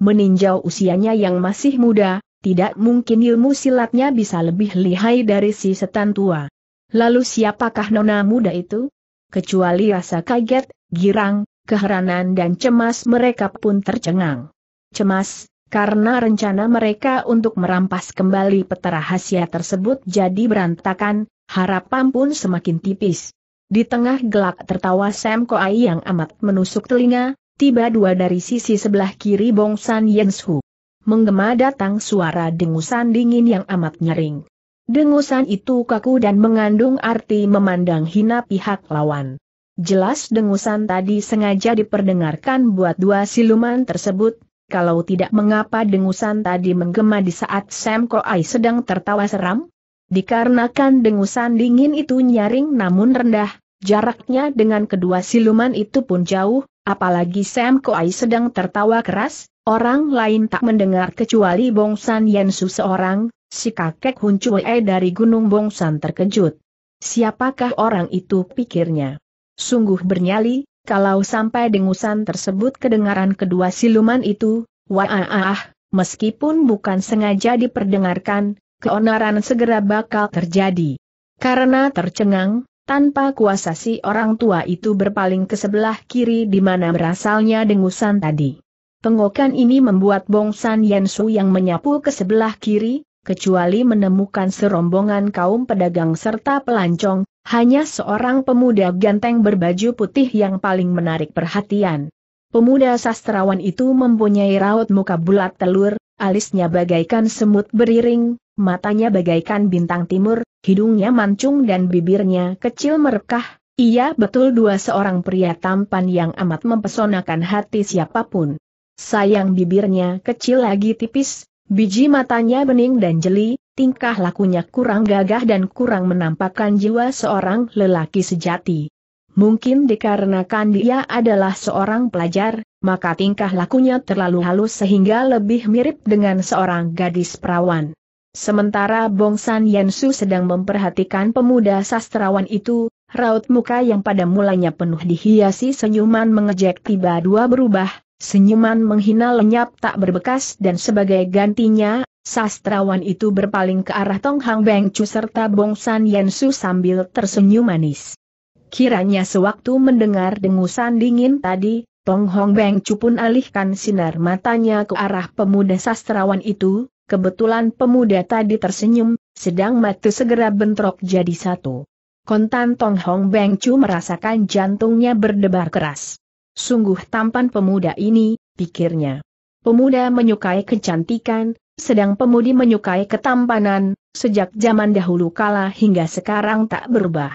meninjau usianya yang masih muda, tidak mungkin ilmu silatnya bisa lebih lihai dari si setan tua. Lalu siapakah Nona muda itu? Kecuali rasa kaget, girang, keheranan dan cemas mereka pun tercengang. Cemas, karena rencana mereka untuk merampas kembali peta rahasia tersebut jadi berantakan, harapan pun semakin tipis. Di tengah gelak tertawa Sam Koai yang amat menusuk telinga, tiba dua dari sisi sebelah kiri Bong San Yenshu. Menggema datang suara dengusan dingin yang amat nyering. Dengusan itu kaku dan mengandung arti memandang hina pihak lawan. Jelas dengusan tadi sengaja diperdengarkan buat dua siluman tersebut, kalau tidak mengapa dengusan tadi menggema di saat Sam Koai sedang tertawa seram? Dikarenakan dengusan dingin itu nyaring namun rendah, jaraknya dengan kedua siluman itu pun jauh, apalagi Sam Koai sedang tertawa keras, orang lain tak mendengar kecuali Bongsan Yensu seorang, si kakek Huncue dari Gunung Bongsan terkejut. Siapakah orang itu pikirnya? Sungguh bernyali, kalau sampai dengusan tersebut kedengaran kedua siluman itu, wah, meskipun bukan sengaja diperdengarkan, keonaran segera bakal terjadi. Karena tercengang, tanpa kuasa si orang tua itu berpaling ke sebelah kiri di mana berasalnya dengusan tadi. Tengokan ini membuat bongsan Yansu yang menyapu ke sebelah kiri, kecuali menemukan serombongan kaum pedagang serta pelancong, hanya seorang pemuda ganteng berbaju putih yang paling menarik perhatian. Pemuda sastrawan itu mempunyai raut muka bulat telur, alisnya bagaikan semut beriring, matanya bagaikan bintang timur, hidungnya mancung dan bibirnya kecil merekah. Ia betul dua seorang pria tampan yang amat mempesonakan hati siapapun. Sayang bibirnya kecil lagi tipis, Biji matanya bening dan jeli, tingkah lakunya kurang gagah dan kurang menampakkan jiwa seorang lelaki sejati. Mungkin dikarenakan dia adalah seorang pelajar, maka tingkah lakunya terlalu halus sehingga lebih mirip dengan seorang gadis perawan. Sementara Bong Bongsan Su sedang memperhatikan pemuda sastrawan itu, raut muka yang pada mulanya penuh dihiasi senyuman mengejek tiba tiba berubah, Senyuman menghina lenyap tak berbekas dan sebagai gantinya, sastrawan itu berpaling ke arah Tong Hang Beng Chu serta Bong San Su sambil tersenyum manis. Kiranya sewaktu mendengar dengusan dingin tadi, Tong Hong Beng Chu pun alihkan sinar matanya ke arah pemuda sastrawan itu, kebetulan pemuda tadi tersenyum, sedang mata segera bentrok jadi satu. Kontan Tong Hong Beng Chu merasakan jantungnya berdebar keras. Sungguh tampan pemuda ini, pikirnya. Pemuda menyukai kecantikan, sedang pemudi menyukai ketampanan, sejak zaman dahulu kala hingga sekarang tak berubah.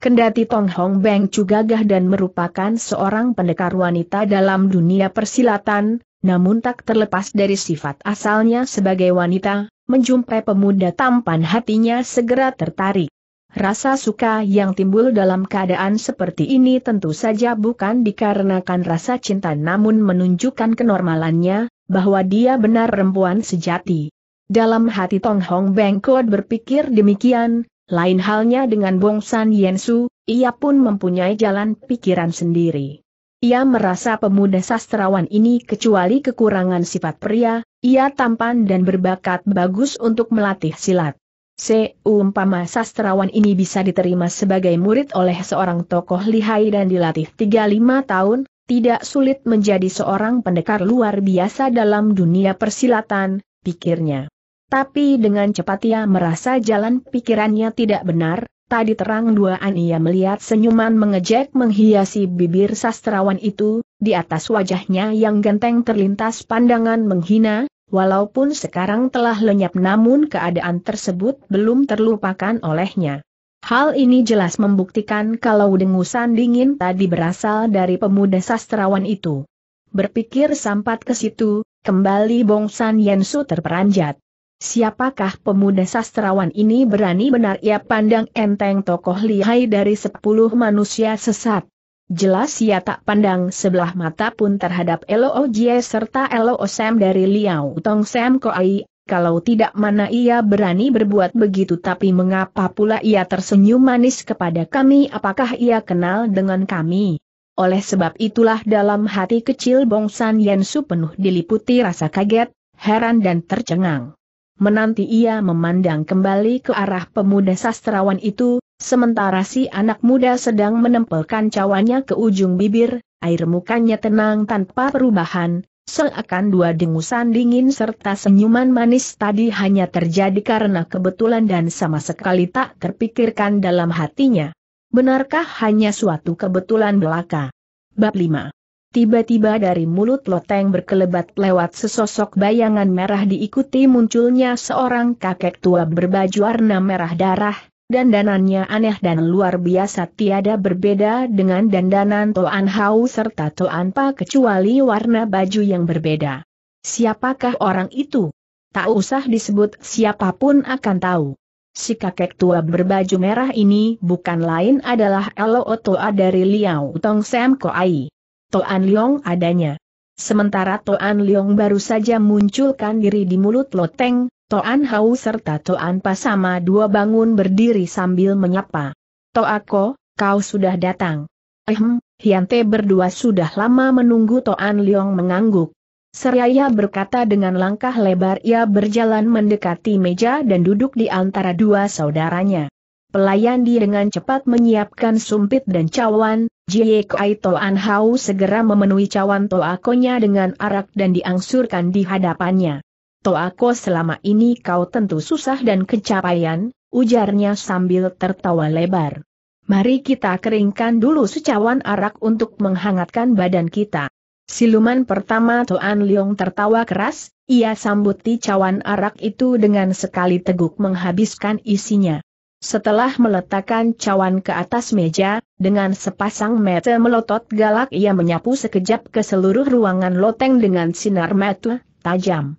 Kendati Tong Hong Beng Chu gagah dan merupakan seorang pendekar wanita dalam dunia persilatan, namun tak terlepas dari sifat asalnya sebagai wanita, menjumpai pemuda tampan hatinya segera tertarik. Rasa suka yang timbul dalam keadaan seperti ini tentu saja bukan dikarenakan rasa cinta namun menunjukkan kenormalannya, bahwa dia benar perempuan sejati. Dalam hati Tong Hong Bengkot berpikir demikian, lain halnya dengan Bong San Yensu, ia pun mempunyai jalan pikiran sendiri. Ia merasa pemuda sastrawan ini kecuali kekurangan sifat pria, ia tampan dan berbakat bagus untuk melatih silat. Seumpama sastrawan ini bisa diterima sebagai murid oleh seorang tokoh lihai dan dilatih 35 tahun, tidak sulit menjadi seorang pendekar luar biasa dalam dunia persilatan, pikirnya. Tapi dengan cepat ia merasa jalan pikirannya tidak benar, tadi terang duaan ia melihat senyuman mengejek menghiasi bibir sastrawan itu, di atas wajahnya yang genteng terlintas pandangan menghina, walaupun sekarang telah lenyap namun keadaan tersebut belum terlupakan olehnya. Hal ini jelas membuktikan kalau dengusan dingin tadi berasal dari pemuda sastrawan itu. Berpikir sampat ke situ, kembali Bong Bongsan Su terperanjat. Siapakah pemuda sastrawan ini berani benar ia pandang enteng tokoh lihai dari sepuluh manusia sesat. Jelas ia tak pandang sebelah mata pun terhadap Loo Jie serta Loo Sam dari Liao Tong Sam Koai, kalau tidak mana ia berani berbuat begitu tapi mengapa pula ia tersenyum manis kepada kami apakah ia kenal dengan kami? Oleh sebab itulah dalam hati kecil Bong Bongsan Yensu penuh diliputi rasa kaget, heran dan tercengang. Menanti ia memandang kembali ke arah pemuda sastrawan itu, Sementara si anak muda sedang menempelkan cawannya ke ujung bibir, air mukanya tenang tanpa perubahan, seakan dua dengusan dingin serta senyuman manis tadi hanya terjadi karena kebetulan dan sama sekali tak terpikirkan dalam hatinya. Benarkah hanya suatu kebetulan belaka? Bab 5 Tiba-tiba dari mulut loteng berkelebat lewat sesosok bayangan merah diikuti munculnya seorang kakek tua berbaju warna merah darah, dandanannya aneh dan luar biasa tiada berbeda dengan dandanan Toan Hau serta Toan Pa kecuali warna baju yang berbeda. Siapakah orang itu? Tak usah disebut siapapun akan tahu. Si kakek tua berbaju merah ini bukan lain adalah Elo Toa dari Liao Tong Sam Koai. Toan Liong adanya. Sementara Toan Liong baru saja munculkan diri di mulut loteng, Toan Hau serta Toan Pasama dua bangun berdiri sambil menyapa. Toako, kau sudah datang. Ehm, Hyante berdua sudah lama menunggu Toan Liong mengangguk. Seraya berkata dengan langkah lebar ia berjalan mendekati meja dan duduk di antara dua saudaranya. Pelayan di dengan cepat menyiapkan sumpit dan cawan, Jie Kai Toan Hau segera memenuhi cawan toakonya dengan arak dan diangsurkan di hadapannya. Toako selama ini kau tentu susah dan kecapaian, ujarnya sambil tertawa lebar. Mari kita keringkan dulu secawan arak untuk menghangatkan badan kita. Siluman pertama Toan Liong tertawa keras, ia sambuti cawan arak itu dengan sekali teguk menghabiskan isinya. Setelah meletakkan cawan ke atas meja, dengan sepasang mata melotot galak ia menyapu sekejap ke seluruh ruangan loteng dengan sinar mata tajam.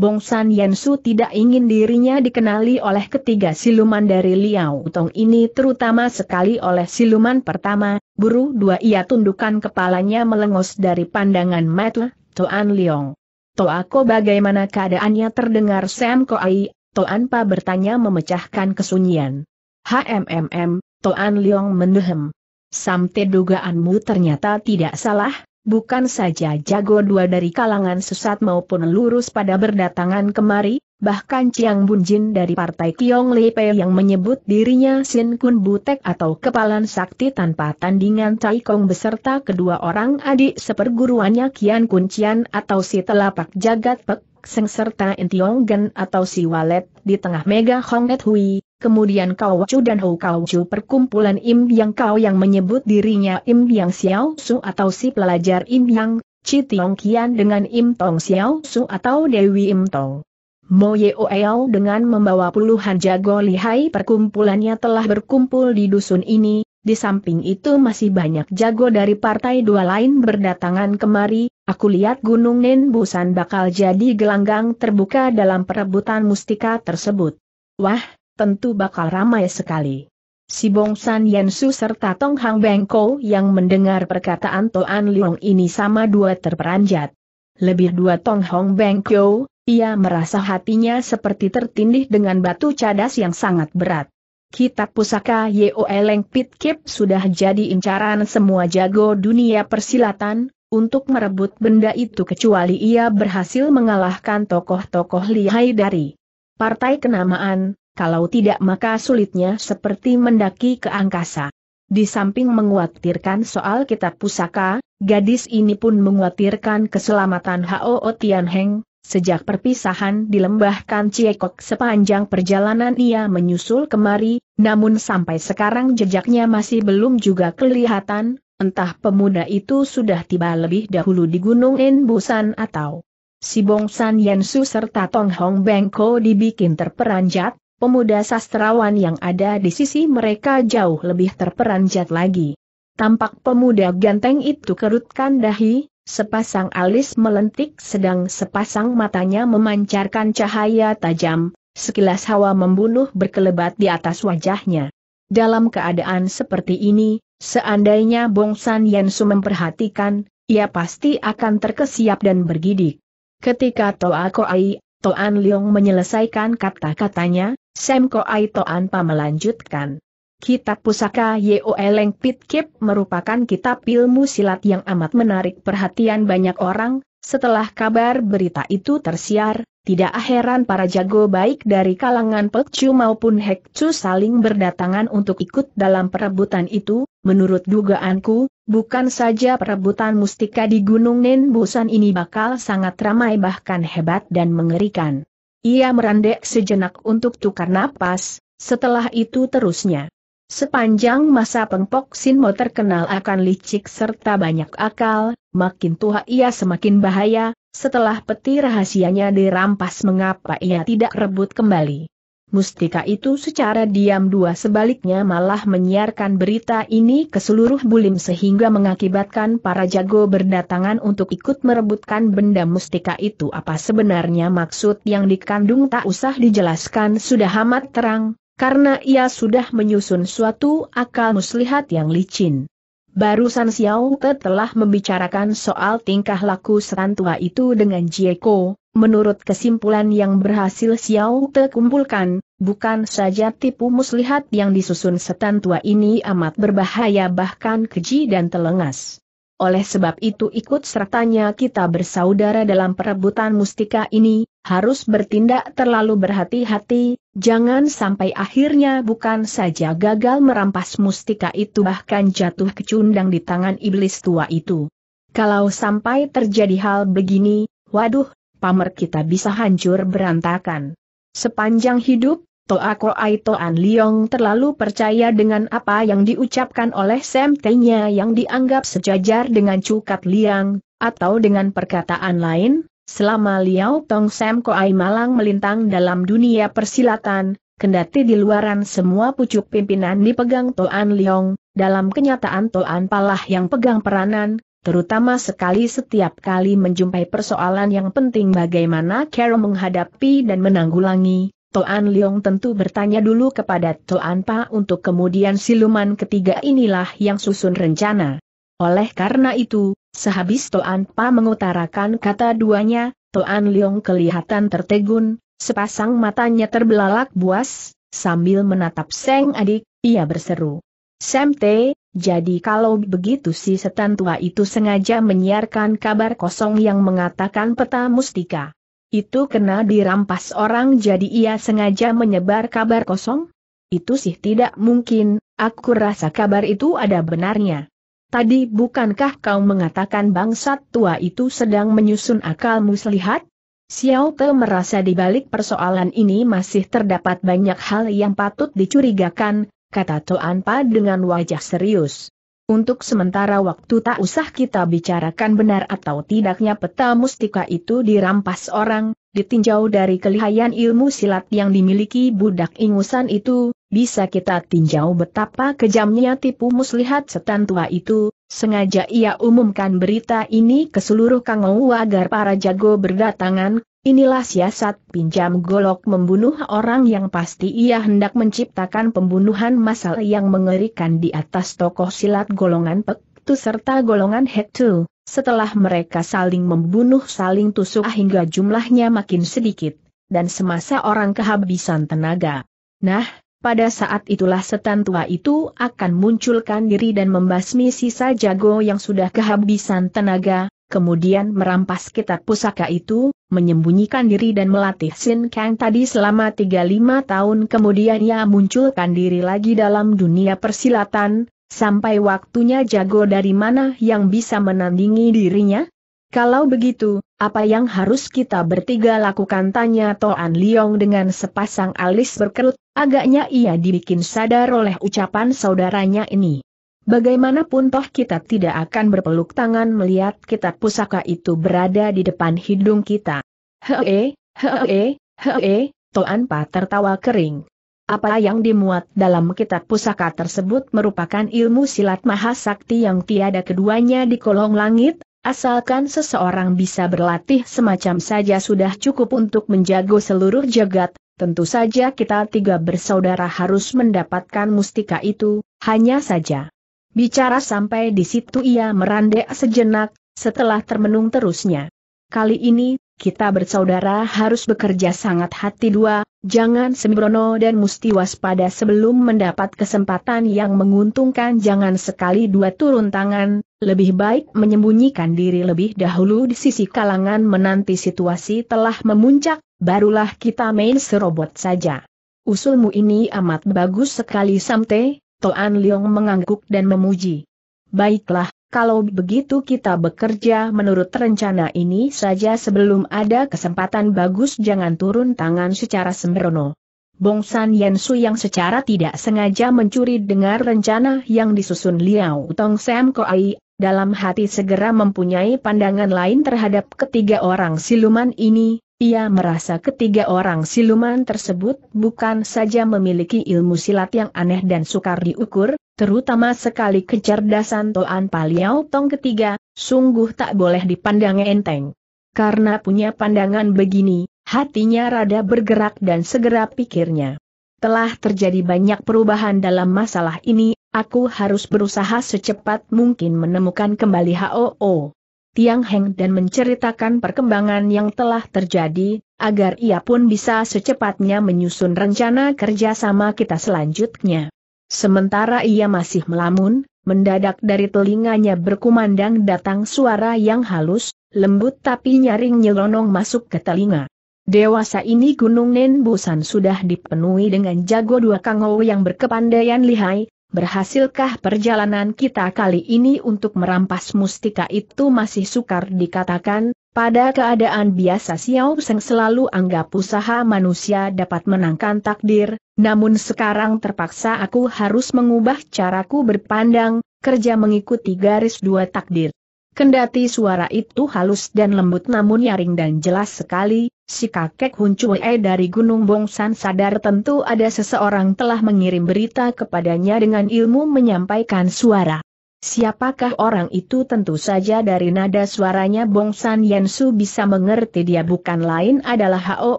Bong San Yen Su tidak ingin dirinya dikenali oleh ketiga siluman dari Liao Tong ini terutama sekali oleh siluman pertama, buru dua ia tundukkan kepalanya melengos dari pandangan mata, Toan Liong. aku bagaimana keadaannya terdengar Sam Koai, Toan Pa bertanya memecahkan kesunyian. HMMM, Toan Liong mendehem. Samte dugaanmu ternyata tidak salah, bukan saja jago dua dari kalangan sesat maupun lurus pada berdatangan kemari, bahkan Chiang Bunjin dari partai Kiong Lepe yang menyebut dirinya Sin Kun Butek atau Kepalan Sakti tanpa tandingan Tai Kong beserta kedua orang adik seperguruannya Kian Kun Chian atau si telapak jagat Pek Seng serta Intiong Gen atau si Walet di tengah Mega Hong Hui, Kemudian Kau Chu dan Hou Kau Chu perkumpulan Im Yang Kau yang menyebut dirinya Im Yang Xiao Su atau si pelajar Im Yang, Chi Tiong Kian dengan Im Tong Xiao Su atau Dewi Im Tong. Mo Yeoel dengan membawa puluhan jago lihai perkumpulannya telah berkumpul di dusun ini, di samping itu masih banyak jago dari partai dua lain berdatangan kemari, aku lihat Gunung nen Busan bakal jadi gelanggang terbuka dalam perebutan mustika tersebut. Wah, tentu bakal ramai sekali. Si Bong San Yensu serta Tong Hang Bengko yang mendengar perkataan Toan Leong ini sama dua terperanjat. Lebih dua Tong Hong Bengko, ia merasa hatinya seperti tertindih dengan batu cadas yang sangat berat. Kitab pusaka Yeo Eleng Pit sudah jadi incaran semua jago dunia persilatan, untuk merebut benda itu kecuali ia berhasil mengalahkan tokoh-tokoh lihai dari partai kenamaan, kalau tidak maka sulitnya seperti mendaki ke angkasa. Di samping menguatirkan soal kitab pusaka, gadis ini pun menguatirkan keselamatan Hao Tianheng, Sejak perpisahan di lembah kan Ciekok sepanjang perjalanan ia menyusul kemari, namun sampai sekarang jejaknya masih belum juga kelihatan, entah pemuda itu sudah tiba lebih dahulu di Gunung Enbusan atau si Bong Bongsan Yensu serta Tong Hong Bengko dibikin terperanjat, pemuda sastrawan yang ada di sisi mereka jauh lebih terperanjat lagi. Tampak pemuda ganteng itu kerutkan dahi, sepasang alis melentik sedang sepasang matanya memancarkan cahaya tajam, sekilas hawa membunuh berkelebat di atas wajahnya. Dalam keadaan seperti ini, seandainya Bongsan Yansu memperhatikan, ia pasti akan terkesiap dan bergidik. Ketika Toa Koai, Toan Leong menyelesaikan kata-katanya, Semko Aito Anpa melanjutkan. Kitab Pusaka Yeo Eleng Pitkip merupakan kitab ilmu silat yang amat menarik perhatian banyak orang, setelah kabar berita itu tersiar, tidak heran para jago baik dari kalangan Pekcu maupun Hekcu saling berdatangan untuk ikut dalam perebutan itu, menurut dugaanku, bukan saja perebutan mustika di Gunung Nen Busan ini bakal sangat ramai bahkan hebat dan mengerikan. Ia merandek sejenak untuk tukar napas, setelah itu terusnya. Sepanjang masa Pengpok Sinmo terkenal akan licik serta banyak akal, makin tua ia semakin bahaya, setelah peti rahasianya dirampas mengapa ia tidak rebut kembali. Mustika itu secara diam dua sebaliknya malah menyiarkan berita ini ke seluruh bulim sehingga mengakibatkan para jago berdatangan untuk ikut merebutkan benda mustika itu apa sebenarnya maksud yang dikandung tak usah dijelaskan sudah amat terang, karena ia sudah menyusun suatu akal muslihat yang licin. Barusan Xiao Te telah membicarakan soal tingkah laku serantua itu dengan Jieko, Menurut kesimpulan yang berhasil Xiao Te kumpulkan, bukan saja tipu muslihat yang disusun setan tua ini amat berbahaya bahkan keji dan telengas. Oleh sebab itu ikut sertanya kita bersaudara dalam perebutan mustika ini, harus bertindak terlalu berhati-hati, jangan sampai akhirnya bukan saja gagal merampas mustika itu bahkan jatuh kecundang di tangan iblis tua itu. Kalau sampai terjadi hal begini, waduh, pamer kita bisa hancur berantakan. Sepanjang hidup, Toa Koai Toan Liong terlalu percaya dengan apa yang diucapkan oleh Sam Tenya yang dianggap sejajar dengan Cukat Liang, atau dengan perkataan lain, selama Liao Tong Sam Koai Malang melintang dalam dunia persilatan, kendati di luaran semua pucuk pimpinan dipegang Toan Liong, dalam kenyataan Toan Palah yang pegang peranan, terutama sekali setiap kali menjumpai persoalan yang penting bagaimana Carol menghadapi dan menanggulangi, Toan Leong tentu bertanya dulu kepada Toan Pa untuk kemudian siluman ketiga inilah yang susun rencana. Oleh karena itu, sehabis Toan Pa mengutarakan kata duanya, Toan Leong kelihatan tertegun, sepasang matanya terbelalak buas, sambil menatap Seng adik, ia berseru. Sam T, jadi kalau begitu si setan tua itu sengaja menyiarkan kabar kosong yang mengatakan peta mustika. Itu kena dirampas orang jadi ia sengaja menyebar kabar kosong? Itu sih tidak mungkin, aku rasa kabar itu ada benarnya. Tadi bukankah kau mengatakan bangsat tua itu sedang menyusun akal muslihat? Xiao Te merasa di balik persoalan ini masih terdapat banyak hal yang patut dicurigakan, kata Toan Pa dengan wajah serius. Untuk sementara waktu tak usah kita bicarakan benar atau tidaknya peta mustika itu dirampas orang, ditinjau dari kelihayan ilmu silat yang dimiliki budak ingusan itu, bisa kita tinjau betapa kejamnya tipu muslihat setan tua itu, sengaja ia umumkan berita ini ke seluruh kangau agar para jago berdatangan Inilah siasat pinjam golok membunuh orang yang pasti ia hendak menciptakan pembunuhan massal yang mengerikan di atas tokoh silat golongan Pektu serta golongan Hektu. Setelah mereka saling membunuh saling tusuk hingga jumlahnya makin sedikit, dan semasa orang kehabisan tenaga. Nah, pada saat itulah setan tua itu akan munculkan diri dan membasmi sisa jago yang sudah kehabisan tenaga, kemudian merampas kitab pusaka itu, menyembunyikan diri dan melatih Sin Kang tadi selama 35 tahun kemudian ia munculkan diri lagi dalam dunia persilatan, sampai waktunya jago dari mana yang bisa menandingi dirinya? Kalau begitu, apa yang harus kita bertiga lakukan tanya Toan Liong dengan sepasang alis berkerut, agaknya ia dibikin sadar oleh ucapan saudaranya ini. Bagaimanapun toh kita tidak akan berpeluk tangan melihat kitab pusaka itu berada di depan hidung kita. Hee, hee, hee, Toan Pa tertawa kering. Apa yang dimuat dalam kitab pusaka tersebut merupakan ilmu silat mahasakti yang tiada keduanya di kolong langit, asalkan seseorang bisa berlatih semacam saja sudah cukup untuk menjago seluruh jagat, tentu saja kita tiga bersaudara harus mendapatkan mustika itu, hanya saja. Bicara sampai di situ ia merandek sejenak, setelah termenung terusnya. Kali ini, kita bersaudara harus bekerja sangat hati dua, jangan sembrono dan musti waspada sebelum mendapat kesempatan yang menguntungkan jangan sekali dua turun tangan, lebih baik menyembunyikan diri lebih dahulu di sisi kalangan menanti situasi telah memuncak, barulah kita main serobot saja. Usulmu ini amat bagus sekali Samte, Toan Liong mengangguk dan memuji. Baiklah, kalau begitu kita bekerja menurut rencana ini saja sebelum ada kesempatan bagus jangan turun tangan secara sembrono. Bong San Yen Su yang secara tidak sengaja mencuri dengar rencana yang disusun Liao Tong Sam Koai, dalam hati segera mempunyai pandangan lain terhadap ketiga orang siluman ini, ia merasa ketiga orang siluman tersebut bukan saja memiliki ilmu silat yang aneh dan sukar diukur, terutama sekali kecerdasan Toan Paliaw Tong ketiga, sungguh tak boleh dipandang enteng. Karena punya pandangan begini, hatinya rada bergerak dan segera pikirnya. Telah terjadi banyak perubahan dalam masalah ini, aku harus berusaha secepat mungkin menemukan kembali HOO. Tiang Heng dan menceritakan perkembangan yang telah terjadi, agar ia pun bisa secepatnya menyusun rencana kerjasama kita selanjutnya. Sementara ia masih melamun, mendadak dari telinganya berkumandang datang suara yang halus, lembut tapi nyaring nyelonong masuk ke telinga. Dewasa ini Gunung Nenbusan sudah dipenuhi dengan jago dua kangau yang berkepandaian lihai, Berhasilkah perjalanan kita kali ini untuk merampas mustika itu masih sukar dikatakan, pada keadaan biasa Xiao Seng selalu anggap usaha manusia dapat menangkan takdir, namun sekarang terpaksa aku harus mengubah caraku berpandang, kerja mengikuti garis dua takdir. Kendati suara itu halus dan lembut namun nyaring dan jelas sekali, si kakek Hun Chue dari Gunung Bongsan sadar tentu ada seseorang telah mengirim berita kepadanya dengan ilmu menyampaikan suara. Siapakah orang itu tentu saja dari nada suaranya Bongsan Yensu bisa mengerti dia bukan lain adalah Hao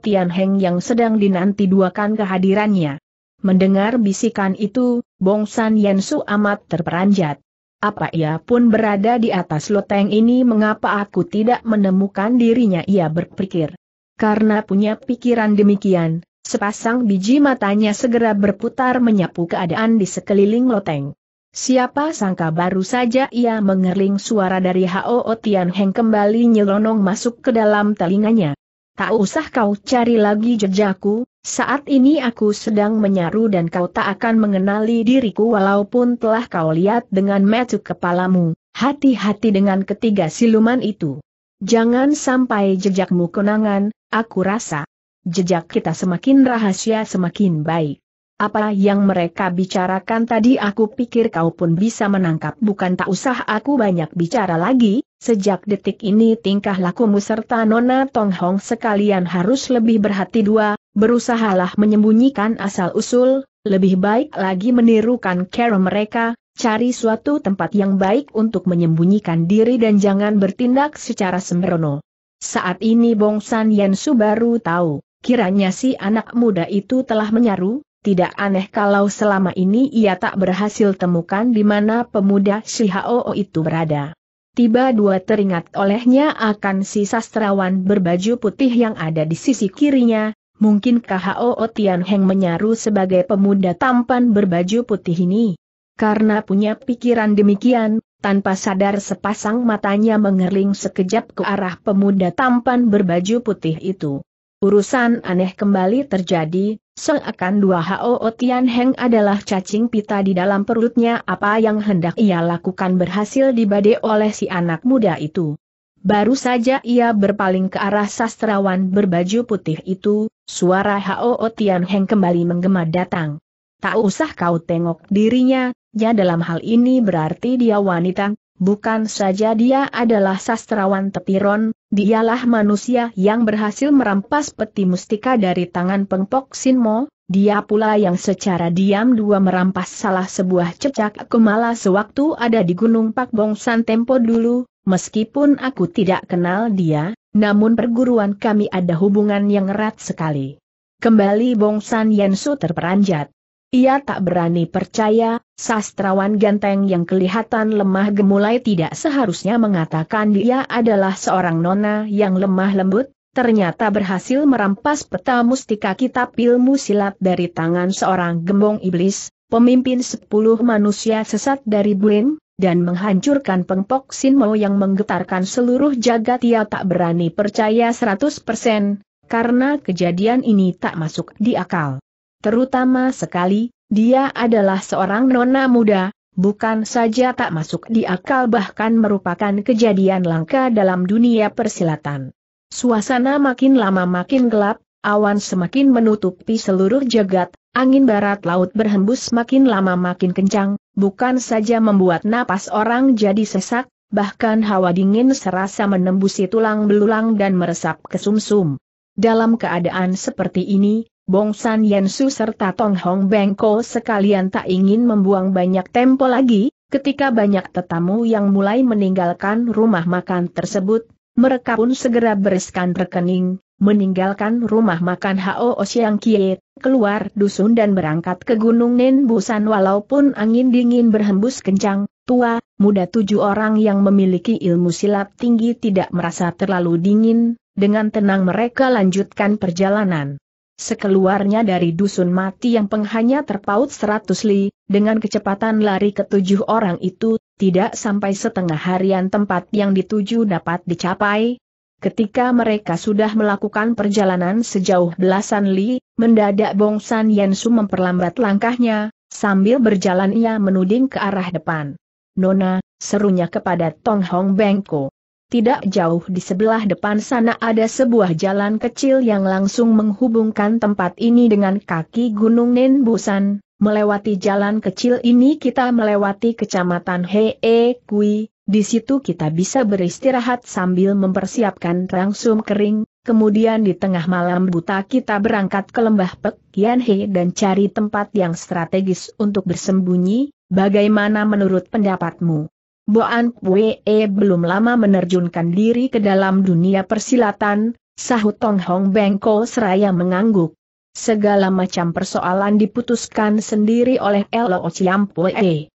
Tian Heng yang sedang dinanti-duakan kehadirannya. Mendengar bisikan itu, Bongsan Yensu amat terperanjat. Apa ia pun berada di atas loteng ini mengapa aku tidak menemukan dirinya ia berpikir. Karena punya pikiran demikian, sepasang biji matanya segera berputar menyapu keadaan di sekeliling loteng. Siapa sangka baru saja ia mengerling suara dari Hao Tian Heng kembali nyelonong masuk ke dalam telinganya. Tak usah kau cari lagi jejakku, saat ini aku sedang menyaru dan kau tak akan mengenali diriku walaupun telah kau lihat dengan mata kepalamu. Hati-hati dengan ketiga siluman itu. Jangan sampai jejakmu kenangan, aku rasa. Jejak kita semakin rahasia semakin baik. Apa yang mereka bicarakan tadi aku pikir kau pun bisa menangkap bukan tak usah aku banyak bicara lagi, Sejak detik ini tingkah lakumu serta Nona tong hong sekalian harus lebih berhati dua, berusahalah menyembunyikan asal-usul, lebih baik lagi menirukan cara mereka, cari suatu tempat yang baik untuk menyembunyikan diri dan jangan bertindak secara sembrono. Saat ini Bong San Yansu baru tahu, kiranya si anak muda itu telah menyaru, tidak aneh kalau selama ini ia tak berhasil temukan di mana pemuda Shihao itu berada. Tiba dua teringat olehnya akan si sastrawan berbaju putih yang ada di sisi kirinya, Mungkin KHO Tian Heng menyaru sebagai pemuda tampan berbaju putih ini? Karena punya pikiran demikian, tanpa sadar sepasang matanya mengerling sekejap ke arah pemuda tampan berbaju putih itu. Urusan aneh kembali terjadi, seakan dua Hoo Tian Heng adalah cacing pita di dalam perutnya apa yang hendak ia lakukan berhasil dibade oleh si anak muda itu. Baru saja ia berpaling ke arah sastrawan berbaju putih itu, Suara Hao Tian Heng kembali menggema datang. Tak usah kau tengok dirinya, ya dalam hal ini berarti dia wanita, bukan saja dia adalah sastrawan tetiron, dialah manusia yang berhasil merampas peti mustika dari tangan pengpok Sinmo, dia pula yang secara diam dua merampas salah sebuah cecak kemala sewaktu ada di Gunung Pakbongsan tempo dulu, meskipun aku tidak kenal dia, namun perguruan kami ada hubungan yang erat sekali. Kembali Bong Bongsan Yansu terperanjat. Ia tak berani percaya, sastrawan ganteng yang kelihatan lemah gemulai tidak seharusnya mengatakan dia adalah seorang nona yang lemah lembut, ternyata berhasil merampas peta mustika kitab ilmu silat dari tangan seorang gembong iblis, pemimpin sepuluh manusia sesat dari Buin, dan menghancurkan pengpok Sinmo yang menggetarkan seluruh jagat ia tak berani percaya 100% karena kejadian ini tak masuk di akal. Terutama sekali, dia adalah seorang nona muda, bukan saja tak masuk di akal bahkan merupakan kejadian langka dalam dunia persilatan. Suasana makin lama makin gelap, awan semakin menutupi seluruh jagat, angin barat laut berhembus makin lama makin kencang, bukan saja membuat napas orang jadi sesak, bahkan hawa dingin serasa menembusi tulang belulang dan meresap ke sumsum. -sum. Dalam keadaan seperti ini, Bong San Yen Su serta Tong Hong Bengko sekalian tak ingin membuang banyak tempo lagi, ketika banyak tetamu yang mulai meninggalkan rumah makan tersebut, mereka pun segera bereskan rekening, meninggalkan rumah makan Hao Xiang Kiet, keluar dusun dan berangkat ke Gunung Nenbusan walaupun angin dingin berhembus kencang, tua, muda tujuh orang yang memiliki ilmu silat tinggi tidak merasa terlalu dingin, dengan tenang mereka lanjutkan perjalanan. Sekeluarnya dari dusun mati yang penghanya terpaut seratus li, dengan kecepatan lari ketujuh orang itu, tidak sampai setengah harian tempat yang dituju dapat dicapai, Ketika mereka sudah melakukan perjalanan sejauh belasan li, mendadak Bong San Yensu memperlambat langkahnya, sambil berjalan ia menuding ke arah depan. Nona, serunya kepada Tong Hong Bengko. Tidak jauh di sebelah depan sana ada sebuah jalan kecil yang langsung menghubungkan tempat ini dengan kaki Gunung Nenbusan. Melewati jalan kecil ini kita melewati kecamatan Hee Kui, di situ kita bisa beristirahat sambil mempersiapkan rangsum kering, kemudian di tengah malam buta kita berangkat ke lembah Pek Yanhe dan cari tempat yang strategis untuk bersembunyi, bagaimana menurut pendapatmu? Boan Pue belum lama menerjunkan diri ke dalam dunia persilatan, sahut Tong Hong Bengko seraya mengangguk. Segala macam persoalan diputuskan sendiri oleh Elo Ociam Chiampue.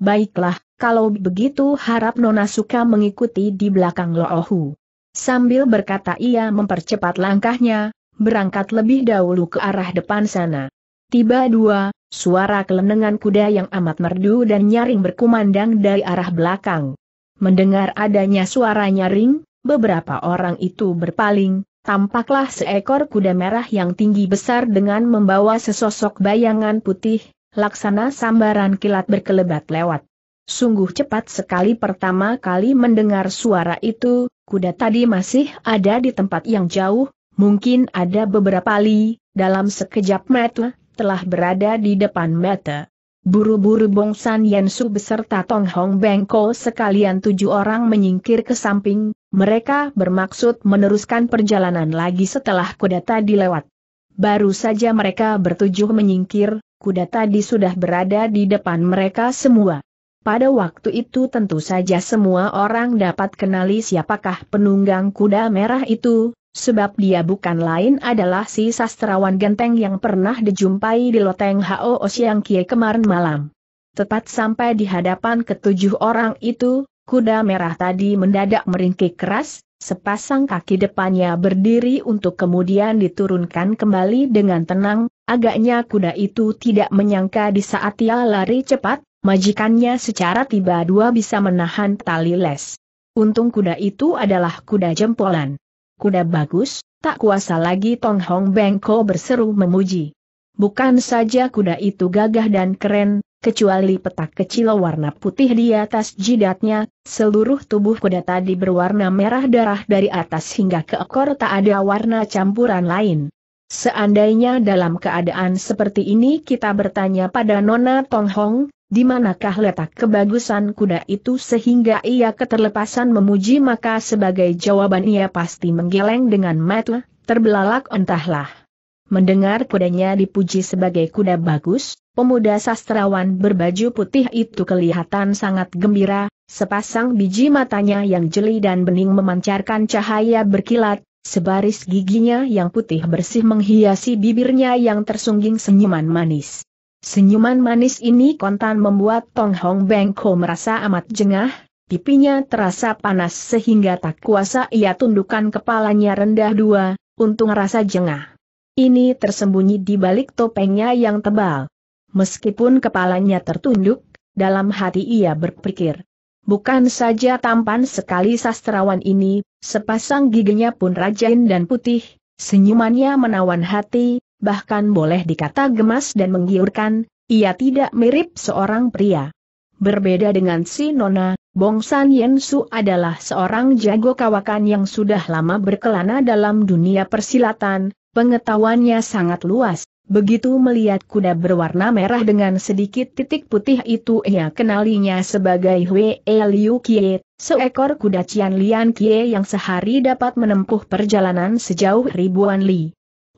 Baiklah, kalau begitu harap Nona suka mengikuti di belakang Loohu. Sambil berkata ia mempercepat langkahnya, berangkat lebih dahulu ke arah depan sana. Tiba dua, suara kelenengan kuda yang amat merdu dan nyaring berkumandang dari arah belakang. Mendengar adanya suara nyaring, beberapa orang itu berpaling, tampaklah seekor kuda merah yang tinggi besar dengan membawa sesosok bayangan putih, laksana sambaran kilat berkelebat lewat. Sungguh cepat sekali pertama kali mendengar suara itu, kuda tadi masih ada di tempat yang jauh, mungkin ada beberapa li, dalam sekejap mata, telah berada di depan mata. Buru-buru Bongsan yensu beserta Tong Hong Bengko sekalian tujuh orang menyingkir ke samping, mereka bermaksud meneruskan perjalanan lagi setelah kuda tadi lewat. Baru saja mereka bertujuh menyingkir, kuda tadi sudah berada di depan mereka semua. Pada waktu itu tentu saja semua orang dapat kenali siapakah penunggang kuda merah itu, sebab dia bukan lain adalah si sastrawan genteng yang pernah dijumpai di loteng Hao Siang Kie kemarin malam. Tepat sampai di hadapan ketujuh orang itu, kuda merah tadi mendadak meringkik keras, sepasang kaki depannya berdiri untuk kemudian diturunkan kembali dengan tenang, agaknya kuda itu tidak menyangka di saat ia lari cepat, majikannya secara tiba-dua bisa menahan tali les. Untung kuda itu adalah kuda jempolan. Kuda bagus, tak kuasa lagi Tong Hong Bengko berseru memuji. Bukan saja kuda itu gagah dan keren, kecuali petak kecil warna putih di atas jidatnya, seluruh tubuh kuda tadi berwarna merah darah dari atas hingga ke ekor tak ada warna campuran lain. Seandainya dalam keadaan seperti ini kita bertanya pada Nona Tong Hong, di manakah letak kebagusan kuda itu sehingga ia keterlepasan memuji maka sebagai jawaban ia pasti menggeleng dengan mata, terbelalak entahlah. Mendengar kudanya dipuji sebagai kuda bagus, pemuda sastrawan berbaju putih itu kelihatan sangat gembira, sepasang biji matanya yang jeli dan bening memancarkan cahaya berkilat, sebaris giginya yang putih bersih menghiasi bibirnya yang tersungging senyuman manis. Senyuman manis ini kontan membuat Tong Hong Bengko merasa amat jengah, pipinya terasa panas sehingga tak kuasa ia tundukkan kepalanya rendah dua, untung rasa jengah. Ini tersembunyi di balik topengnya yang tebal. Meskipun kepalanya tertunduk, dalam hati ia berpikir. Bukan saja tampan sekali sastrawan ini, sepasang giginya pun rajin dan putih, senyumannya menawan hati, bahkan boleh dikata gemas dan menggiurkan, ia tidak mirip seorang pria. Berbeda dengan si Nona, Bong San Yen Su adalah seorang jago kawakan yang sudah lama berkelana dalam dunia persilatan, pengetahuannya sangat luas. Begitu melihat kuda berwarna merah dengan sedikit titik putih itu ia kenalinya sebagai Hue Liu Kie, seekor kuda Cian Lian Kie yang sehari dapat menempuh perjalanan sejauh ribuan li.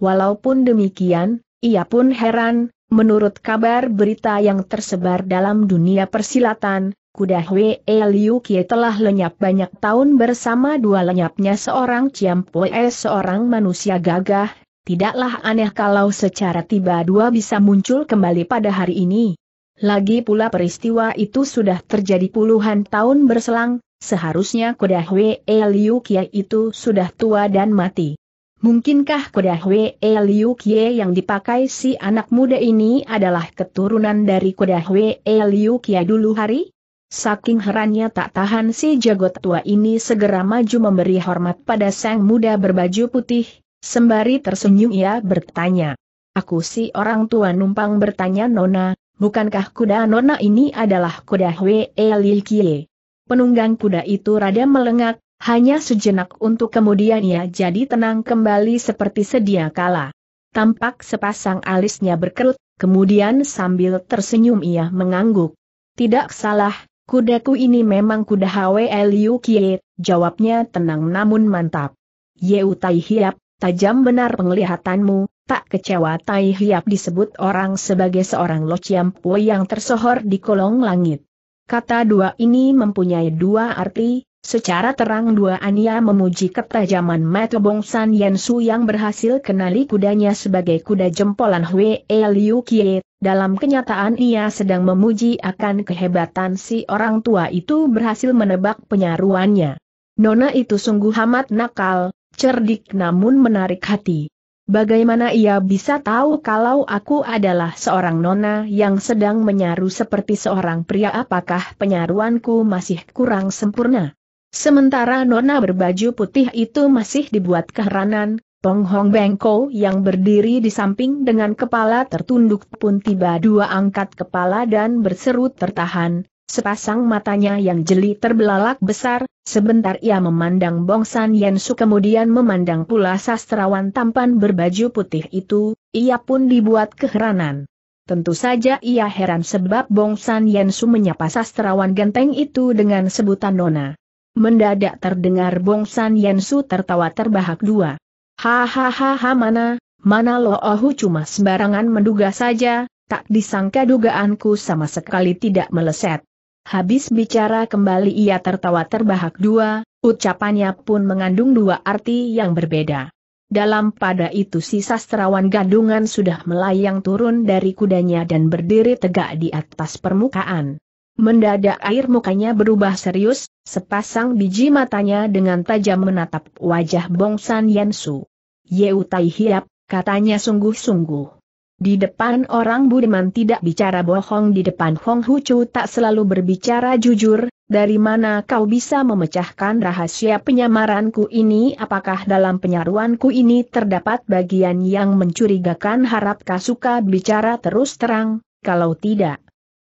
Walaupun demikian, ia pun heran, menurut kabar berita yang tersebar dalam dunia persilatan, kuda Hwee Liu Kie telah lenyap banyak tahun bersama dua lenyapnya seorang Poe seorang manusia gagah, tidaklah aneh kalau secara tiba dua bisa muncul kembali pada hari ini. Lagi pula peristiwa itu sudah terjadi puluhan tahun berselang, seharusnya kuda Hwee Liu Kie itu sudah tua dan mati. Mungkinkah kuda Hwee Liu Kie yang dipakai si anak muda ini adalah keturunan dari kuda Hwee Liu Kie dulu hari? Saking herannya tak tahan si jago tua ini segera maju memberi hormat pada sang muda berbaju putih, sembari tersenyum ia bertanya. Aku si orang tua numpang bertanya Nona, bukankah kuda Nona ini adalah kuda Hwee Liu Kie? Penunggang kuda itu rada melengak, hanya sejenak untuk kemudian ia jadi tenang kembali seperti sedia kala. Tampak sepasang alisnya berkerut, kemudian sambil tersenyum ia mengangguk. Tidak salah, kudaku ini memang kuda HWLU Kie, jawabnya tenang namun mantap. Yeu Tai Hiap, tajam benar penglihatanmu, tak kecewa Tai Hiap disebut orang sebagai seorang Lo yang tersohor di kolong langit. Kata dua ini mempunyai dua arti, Secara terang dua Ania memuji ketajaman mata Yen Yensu yang berhasil kenali kudanya sebagai kuda jempolan Hwe e Liu Kie. Dalam kenyataan ia sedang memuji akan kehebatan si orang tua itu berhasil menebak penyaruannya. Nona itu sungguh amat nakal, cerdik namun menarik hati. Bagaimana ia bisa tahu kalau aku adalah seorang nona yang sedang menyaru seperti seorang pria apakah penyaruanku masih kurang sempurna? Sementara nona berbaju putih itu masih dibuat keheranan, Pong Hong Bengko yang berdiri di samping dengan kepala tertunduk pun tiba dua angkat kepala dan berseru tertahan, sepasang matanya yang jeli terbelalak besar, sebentar ia memandang Bong San Yensu kemudian memandang pula sastrawan tampan berbaju putih itu, ia pun dibuat keheranan. Tentu saja ia heran sebab Bong San Yensu menyapa sastrawan genteng itu dengan sebutan Nona. Mendadak terdengar Bong San Yansu tertawa terbahak dua. Hahaha mana, mana lo ohu cuma sembarangan menduga saja, tak disangka dugaanku sama sekali tidak meleset. Habis bicara kembali ia tertawa terbahak dua, ucapannya pun mengandung dua arti yang berbeda. Dalam pada itu si sastrawan gandungan sudah melayang turun dari kudanya dan berdiri tegak di atas permukaan. Mendadak air mukanya berubah serius, sepasang biji matanya dengan tajam menatap wajah Bong Bongsan Yansu. Yeu Tai Hiap, katanya sungguh-sungguh. Di depan orang budiman tidak bicara bohong di depan Hong Hu Chu tak selalu berbicara jujur, dari mana kau bisa memecahkan rahasia penyamaranku ini apakah dalam penyaruanku ini terdapat bagian yang mencurigakan harap kau suka bicara terus terang, kalau tidak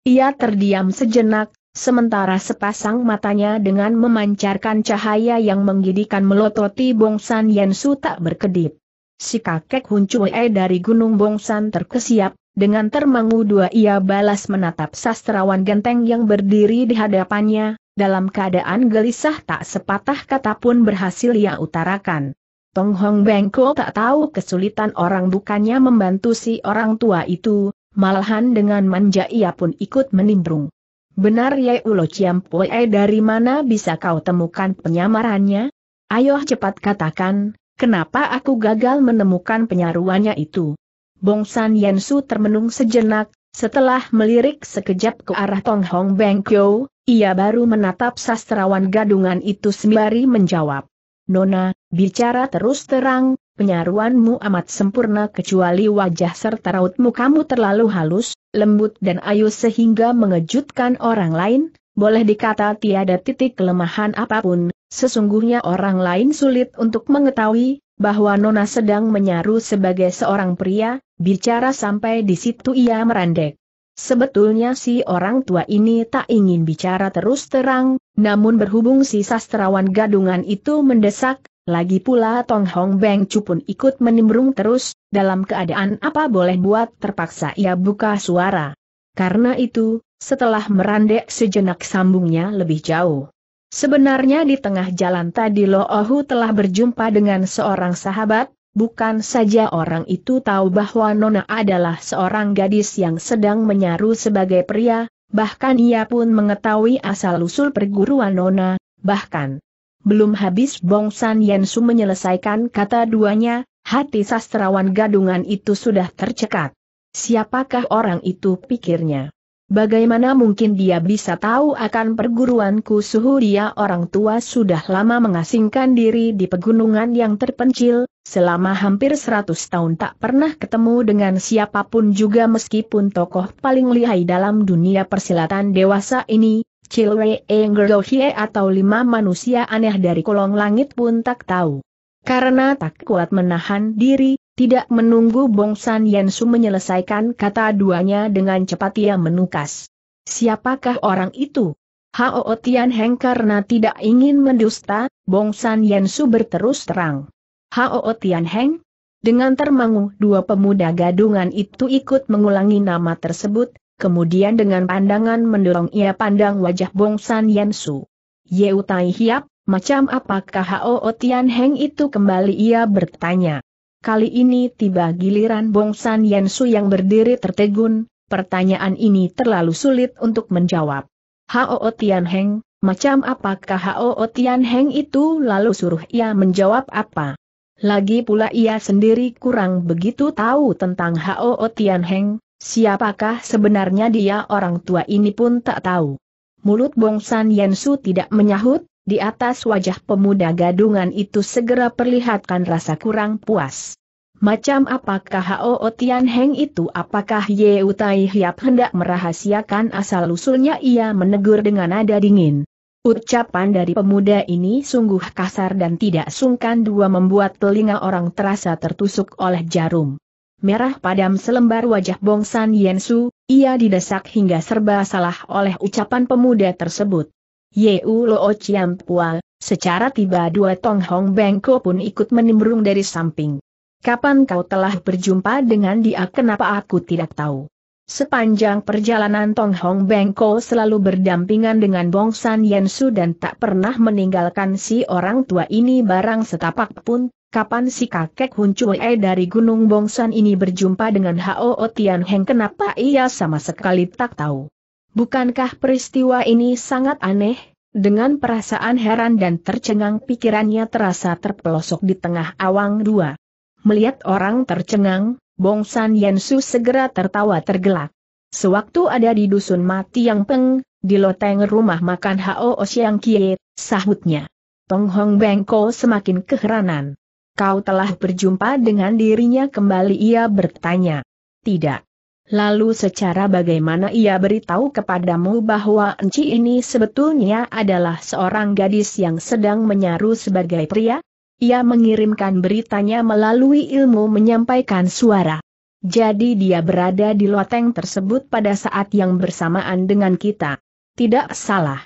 ia terdiam sejenak, sementara sepasang matanya dengan memancarkan cahaya yang menggidikan melototi Bongsan Yensu tak berkedip. Si kakek Huncue dari Gunung Bongsan terkesiap, dengan termangu dua ia balas menatap sastrawan genteng yang berdiri di hadapannya, dalam keadaan gelisah tak sepatah kata pun berhasil ia utarakan. Tong Hong Bengko tak tahu kesulitan orang bukannya membantu si orang tua itu, malahan dengan manja ia pun ikut menimbrung. Benar ya Ulo Ciampoe dari mana bisa kau temukan penyamarannya? Ayo cepat katakan, kenapa aku gagal menemukan penyaruannya itu? Bong Bongsan Su termenung sejenak, setelah melirik sekejap ke arah Tong Hong Beng Kyo, ia baru menatap sastrawan gadungan itu sembari menjawab. Nona, bicara terus terang, Penyaruanmu amat sempurna kecuali wajah serta raut mukamu terlalu halus, lembut dan ayu sehingga mengejutkan orang lain, boleh dikata tiada titik kelemahan apapun, sesungguhnya orang lain sulit untuk mengetahui, bahwa Nona sedang menyaru sebagai seorang pria, bicara sampai di situ ia merandek. Sebetulnya si orang tua ini tak ingin bicara terus terang, namun berhubung si sastrawan gadungan itu mendesak, lagi pula Tong Hong Beng Chu pun ikut menimbrung terus, dalam keadaan apa boleh buat terpaksa ia buka suara. Karena itu, setelah merandek sejenak sambungnya lebih jauh. Sebenarnya di tengah jalan tadi Lo Ohu telah berjumpa dengan seorang sahabat, bukan saja orang itu tahu bahwa Nona adalah seorang gadis yang sedang menyaru sebagai pria, bahkan ia pun mengetahui asal-usul perguruan Nona, bahkan belum habis Bong San Yensu menyelesaikan kata duanya, hati sastrawan gadungan itu sudah tercekat. Siapakah orang itu pikirnya? Bagaimana mungkin dia bisa tahu akan perguruanku suhu dia orang tua sudah lama mengasingkan diri di pegunungan yang terpencil, selama hampir 100 tahun tak pernah ketemu dengan siapapun juga meskipun tokoh paling lihai dalam dunia persilatan dewasa ini, Cilwe Enggerohie atau lima manusia aneh dari kolong langit pun tak tahu. Karena tak kuat menahan diri, tidak menunggu Bong Bongsan Yensu menyelesaikan kata duanya dengan cepat ia menukas. Siapakah orang itu? Hao Tian Heng karena tidak ingin mendusta, Bong Bongsan Yensu berterus terang. Hao Tian Heng? Dengan termangu dua pemuda gadungan itu ikut mengulangi nama tersebut, kemudian dengan pandangan mendorong ia pandang wajah Bong San Yen Su. Yeu Tai Hiap, macam apakah Hao Tian Heng itu kembali ia bertanya. Kali ini tiba giliran Bong San Yen Su yang berdiri tertegun, pertanyaan ini terlalu sulit untuk menjawab. Hao Tian Heng, macam apakah Hao Tian Heng itu lalu suruh ia menjawab apa? Lagi pula ia sendiri kurang begitu tahu tentang Hao Tian Heng, Siapakah sebenarnya dia orang tua ini pun tak tahu. Mulut Bongsan Yensu tidak menyahut, di atas wajah pemuda gadungan itu segera perlihatkan rasa kurang puas. Macam apakah Hao Tian Heng itu apakah Ye Utai Hiap hendak merahasiakan asal-usulnya ia menegur dengan nada dingin. Ucapan dari pemuda ini sungguh kasar dan tidak sungkan dua membuat telinga orang terasa tertusuk oleh jarum merah padam selembar wajah Bongsan Yensu, ia didesak hingga serba salah oleh ucapan pemuda tersebut. Yeu Loo Chiam Pual, secara tiba dua Tong Hong Bengko pun ikut menimbrung dari samping. Kapan kau telah berjumpa dengan dia kenapa aku tidak tahu. Sepanjang perjalanan Tong Hong Bengko selalu berdampingan dengan Bongsan Yensu dan tak pernah meninggalkan si orang tua ini barang setapak pun kapan si kakek Hun Chue dari Gunung Bongsan ini berjumpa dengan Hao Tian Heng kenapa ia sama sekali tak tahu. Bukankah peristiwa ini sangat aneh? Dengan perasaan heran dan tercengang pikirannya terasa terpelosok di tengah awang dua. Melihat orang tercengang, Bongsan Yensu segera tertawa tergelak. Sewaktu ada di dusun mati yang peng, di loteng rumah makan Hao Siang Kie, sahutnya. Tong Hong Bengko semakin keheranan. Kau telah berjumpa dengan dirinya kembali ia bertanya. Tidak. Lalu secara bagaimana ia beritahu kepadamu bahwa Enci ini sebetulnya adalah seorang gadis yang sedang menyaru sebagai pria? Ia mengirimkan beritanya melalui ilmu menyampaikan suara. Jadi dia berada di loteng tersebut pada saat yang bersamaan dengan kita. Tidak salah.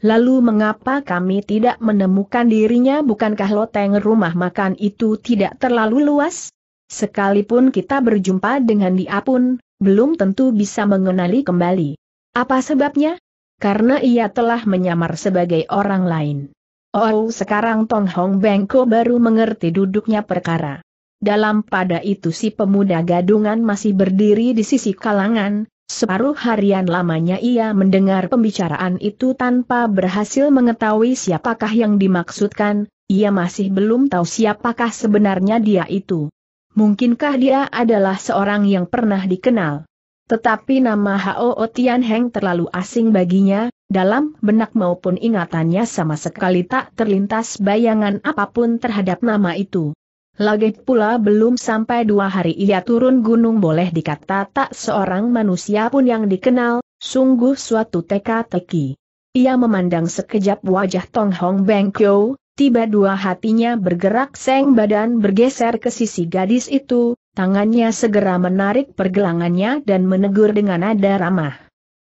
Lalu mengapa kami tidak menemukan dirinya bukankah loteng rumah makan itu tidak terlalu luas? Sekalipun kita berjumpa dengan dia pun, belum tentu bisa mengenali kembali. Apa sebabnya? Karena ia telah menyamar sebagai orang lain. Oh, sekarang Tong Hong Bengko baru mengerti duduknya perkara. Dalam pada itu si pemuda gadungan masih berdiri di sisi kalangan, Separuh harian lamanya ia mendengar pembicaraan itu tanpa berhasil mengetahui siapakah yang dimaksudkan, ia masih belum tahu siapakah sebenarnya dia itu. Mungkinkah dia adalah seorang yang pernah dikenal? Tetapi nama Hao Tian Heng terlalu asing baginya, dalam benak maupun ingatannya sama sekali tak terlintas bayangan apapun terhadap nama itu. Lagi pula belum sampai dua hari ia turun gunung boleh dikata tak seorang manusia pun yang dikenal, sungguh suatu teka-teki. Ia memandang sekejap wajah Tong Hong Beng Kyo, tiba dua hatinya bergerak seng badan bergeser ke sisi gadis itu, tangannya segera menarik pergelangannya dan menegur dengan nada ramah.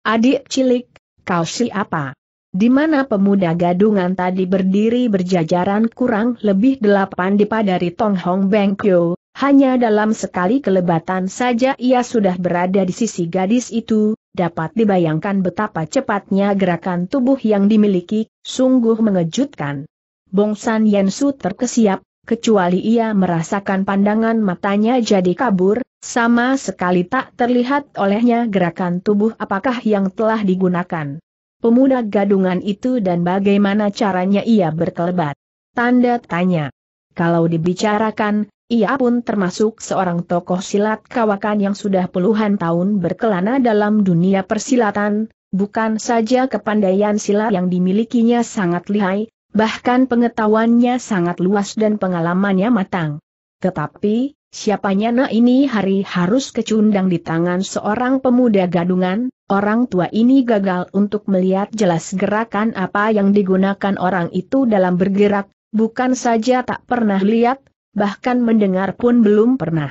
Adik cilik, kau siapa? di mana pemuda gadungan tadi berdiri berjajaran kurang lebih delapan daripada Tong Hong Beng Kyo, hanya dalam sekali kelebatan saja ia sudah berada di sisi gadis itu, dapat dibayangkan betapa cepatnya gerakan tubuh yang dimiliki, sungguh mengejutkan. Bongsan Yensu terkesiap, kecuali ia merasakan pandangan matanya jadi kabur, sama sekali tak terlihat olehnya gerakan tubuh apakah yang telah digunakan pemuda gadungan itu dan bagaimana caranya ia berkelebat. Tanda tanya. Kalau dibicarakan, ia pun termasuk seorang tokoh silat kawakan yang sudah puluhan tahun berkelana dalam dunia persilatan, bukan saja kepandaian silat yang dimilikinya sangat lihai, bahkan pengetahuannya sangat luas dan pengalamannya matang. Tetapi, Siapanya nak ini hari harus kecundang di tangan seorang pemuda gadungan, orang tua ini gagal untuk melihat jelas gerakan apa yang digunakan orang itu dalam bergerak, bukan saja tak pernah lihat, bahkan mendengar pun belum pernah.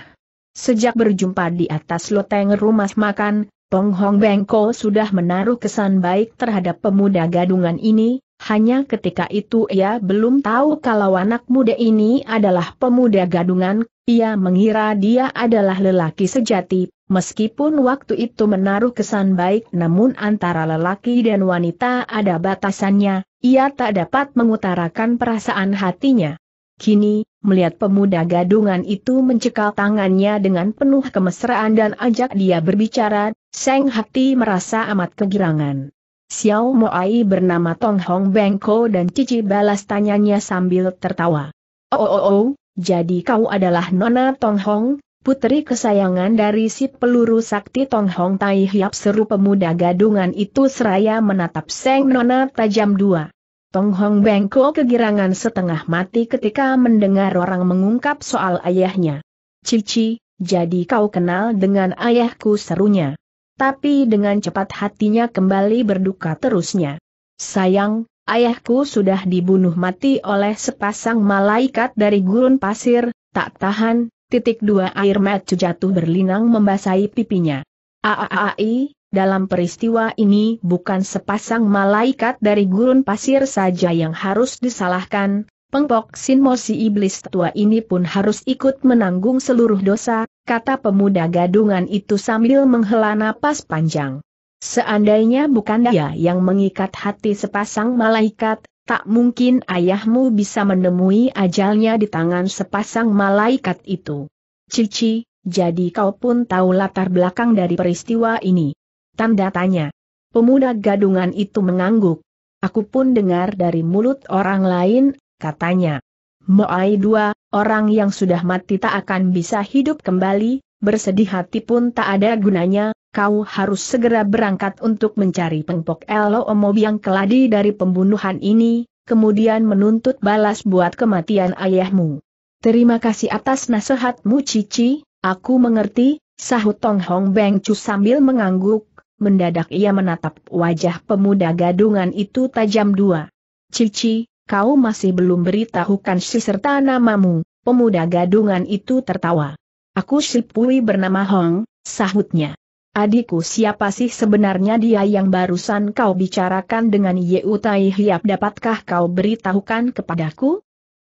Sejak berjumpa di atas loteng rumah makan, Pong Hong Bengko sudah menaruh kesan baik terhadap pemuda gadungan ini, hanya ketika itu ia belum tahu kalau anak muda ini adalah pemuda gadungan, ia mengira dia adalah lelaki sejati, meskipun waktu itu menaruh kesan baik namun antara lelaki dan wanita ada batasannya, ia tak dapat mengutarakan perasaan hatinya. Kini, melihat pemuda gadungan itu mencekal tangannya dengan penuh kemesraan dan ajak dia berbicara, Seng Hati merasa amat kegirangan. Xiao Moai bernama Tong Hong Bengko dan Cici balas tanyanya sambil tertawa. Oh oh oh, oh. Jadi kau adalah Nona Tong Hong, putri kesayangan dari si peluru sakti Tong Hong Tai Hiap seru pemuda gadungan itu seraya menatap Seng Nona tajam dua. Tong Hong Bengko kegirangan setengah mati ketika mendengar orang mengungkap soal ayahnya. Cici, jadi kau kenal dengan ayahku serunya. Tapi dengan cepat hatinya kembali berduka terusnya. Sayang, Ayahku sudah dibunuh mati oleh sepasang malaikat dari gurun pasir, tak tahan, titik dua air mata jatuh berlinang membasahi pipinya. Aaai, dalam peristiwa ini bukan sepasang malaikat dari gurun pasir saja yang harus disalahkan, pengpok sinmosi iblis tua ini pun harus ikut menanggung seluruh dosa, kata pemuda gadungan itu sambil menghela napas panjang. Seandainya bukan dia yang mengikat hati sepasang malaikat, tak mungkin ayahmu bisa menemui ajalnya di tangan sepasang malaikat itu. Cici, jadi kau pun tahu latar belakang dari peristiwa ini. Tanda tanya. Pemuda gadungan itu mengangguk. Aku pun dengar dari mulut orang lain, katanya. Moai dua, orang yang sudah mati tak akan bisa hidup kembali, bersedih hati pun tak ada gunanya, kau harus segera berangkat untuk mencari pengpok Elo Omob yang keladi dari pembunuhan ini, kemudian menuntut balas buat kematian ayahmu. Terima kasih atas nasihatmu Cici, aku mengerti, sahut Tong Hong Beng Chu sambil mengangguk, mendadak ia menatap wajah pemuda gadungan itu tajam dua. Cici, kau masih belum beritahukan si serta namamu, pemuda gadungan itu tertawa. Aku si bernama Hong, sahutnya. Adikku siapa sih sebenarnya dia yang barusan kau bicarakan dengan Yeutai Hiap dapatkah kau beritahukan kepadaku?